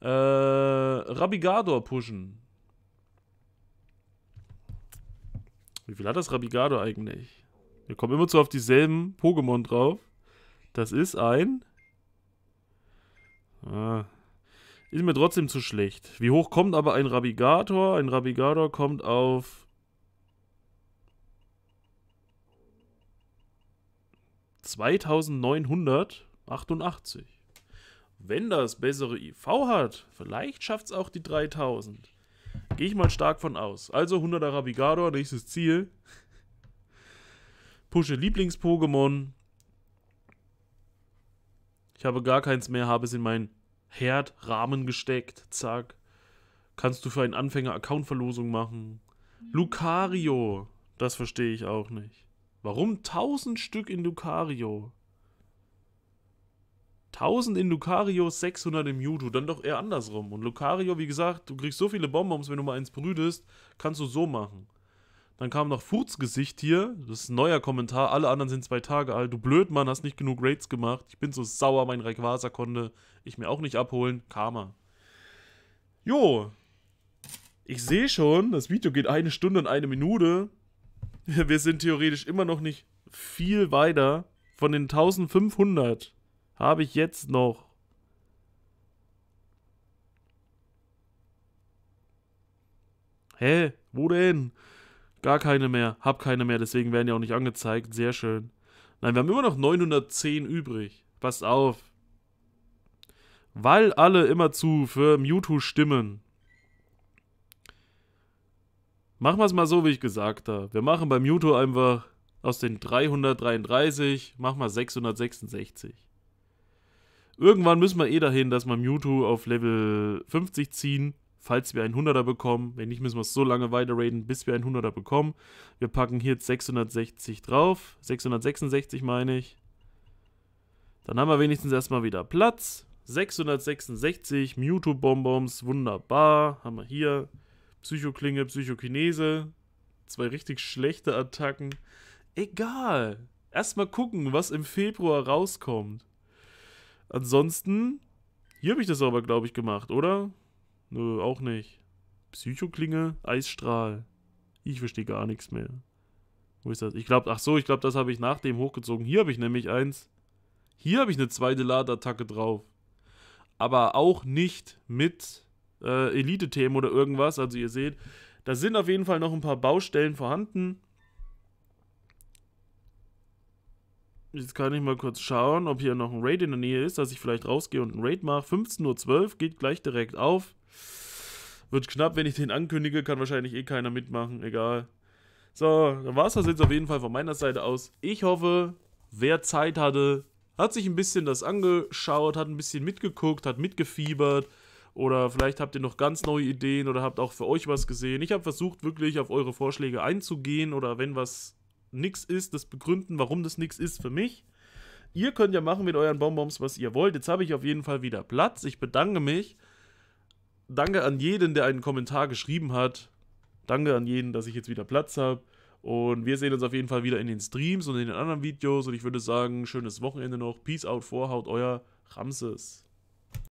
Äh, Rabigador pushen. Wie viel hat das Rabigador eigentlich? Wir kommen immer so auf dieselben Pokémon drauf. Das ist ein äh, ist mir trotzdem zu schlecht. Wie hoch kommt aber ein Rabigator? Ein Rabigator kommt auf... 2988. Wenn das bessere IV hat, vielleicht schafft es auch die 3000. Gehe ich mal stark von aus. Also 100er Rabigator, nächstes Ziel. Pushe Lieblings-Pokémon. Ich habe gar keins mehr, habe es in meinen Herd, Rahmen gesteckt, zack. Kannst du für einen Anfänger Accountverlosung machen. Lucario, das verstehe ich auch nicht. Warum 1000 Stück in Lucario? 1000 in Lucario, 600 im Mewtwo, dann doch eher andersrum. Und Lucario, wie gesagt, du kriegst so viele Bonbons, wenn du mal eins brütest, kannst du so machen. Dann kam noch Furzgesicht hier. Das ist ein neuer Kommentar. Alle anderen sind zwei Tage alt. Du blöd Mann, hast nicht genug Raids gemacht. Ich bin so sauer, mein Rayquaza konnte ich mir auch nicht abholen. Karma. Jo. Ich sehe schon, das Video geht eine Stunde und eine Minute. Wir sind theoretisch immer noch nicht viel weiter. Von den 1500 habe ich jetzt noch Hä? Wo denn? Gar keine mehr, hab keine mehr, deswegen werden die auch nicht angezeigt. Sehr schön. Nein, wir haben immer noch 910 übrig. Passt auf. Weil alle immerzu für Mewtwo stimmen. Machen wir es mal so, wie ich gesagt habe. Wir machen bei Mewtwo einfach aus den 333, machen wir 666. Irgendwann müssen wir eh dahin, dass wir Mewtwo auf Level 50 ziehen falls wir einen 100er bekommen. Wenn nicht, müssen wir so lange weiter raiden, bis wir einen 100er bekommen. Wir packen hier jetzt 660 drauf. 666 meine ich. Dann haben wir wenigstens erstmal wieder Platz. 666 Mewtwo Bonbons, wunderbar. Haben wir hier Psychoklinge, Psychokinese. Zwei richtig schlechte Attacken. Egal. Erstmal gucken, was im Februar rauskommt. Ansonsten, hier habe ich das aber, glaube ich, gemacht, oder? Nö, auch nicht. Psychoklinge, Eisstrahl. Ich verstehe gar nichts mehr. Wo ist das? Ich glaube, ach so, ich glaube, das habe ich nach dem hochgezogen. Hier habe ich nämlich eins. Hier habe ich eine zweite Ladeattacke drauf. Aber auch nicht mit äh, Elite-Themen oder irgendwas. Also ihr seht, da sind auf jeden Fall noch ein paar Baustellen vorhanden. Jetzt kann ich mal kurz schauen, ob hier noch ein Raid in der Nähe ist, dass ich vielleicht rausgehe und ein Raid mache. 15.12 Uhr geht gleich direkt auf. Wird knapp, wenn ich den ankündige, kann wahrscheinlich eh keiner mitmachen, egal. So, dann war es das jetzt auf jeden Fall von meiner Seite aus. Ich hoffe, wer Zeit hatte, hat sich ein bisschen das angeschaut, hat ein bisschen mitgeguckt, hat mitgefiebert. Oder vielleicht habt ihr noch ganz neue Ideen oder habt auch für euch was gesehen. Ich habe versucht, wirklich auf eure Vorschläge einzugehen oder wenn was nix ist, das begründen, warum das nix ist für mich. Ihr könnt ja machen mit euren Bonbons, was ihr wollt. Jetzt habe ich auf jeden Fall wieder Platz. Ich bedanke mich danke an jeden, der einen Kommentar geschrieben hat. Danke an jeden, dass ich jetzt wieder Platz habe. Und wir sehen uns auf jeden Fall wieder in den Streams und in den anderen Videos. Und ich würde sagen, schönes Wochenende noch. Peace out, vorhaut, euer Ramses.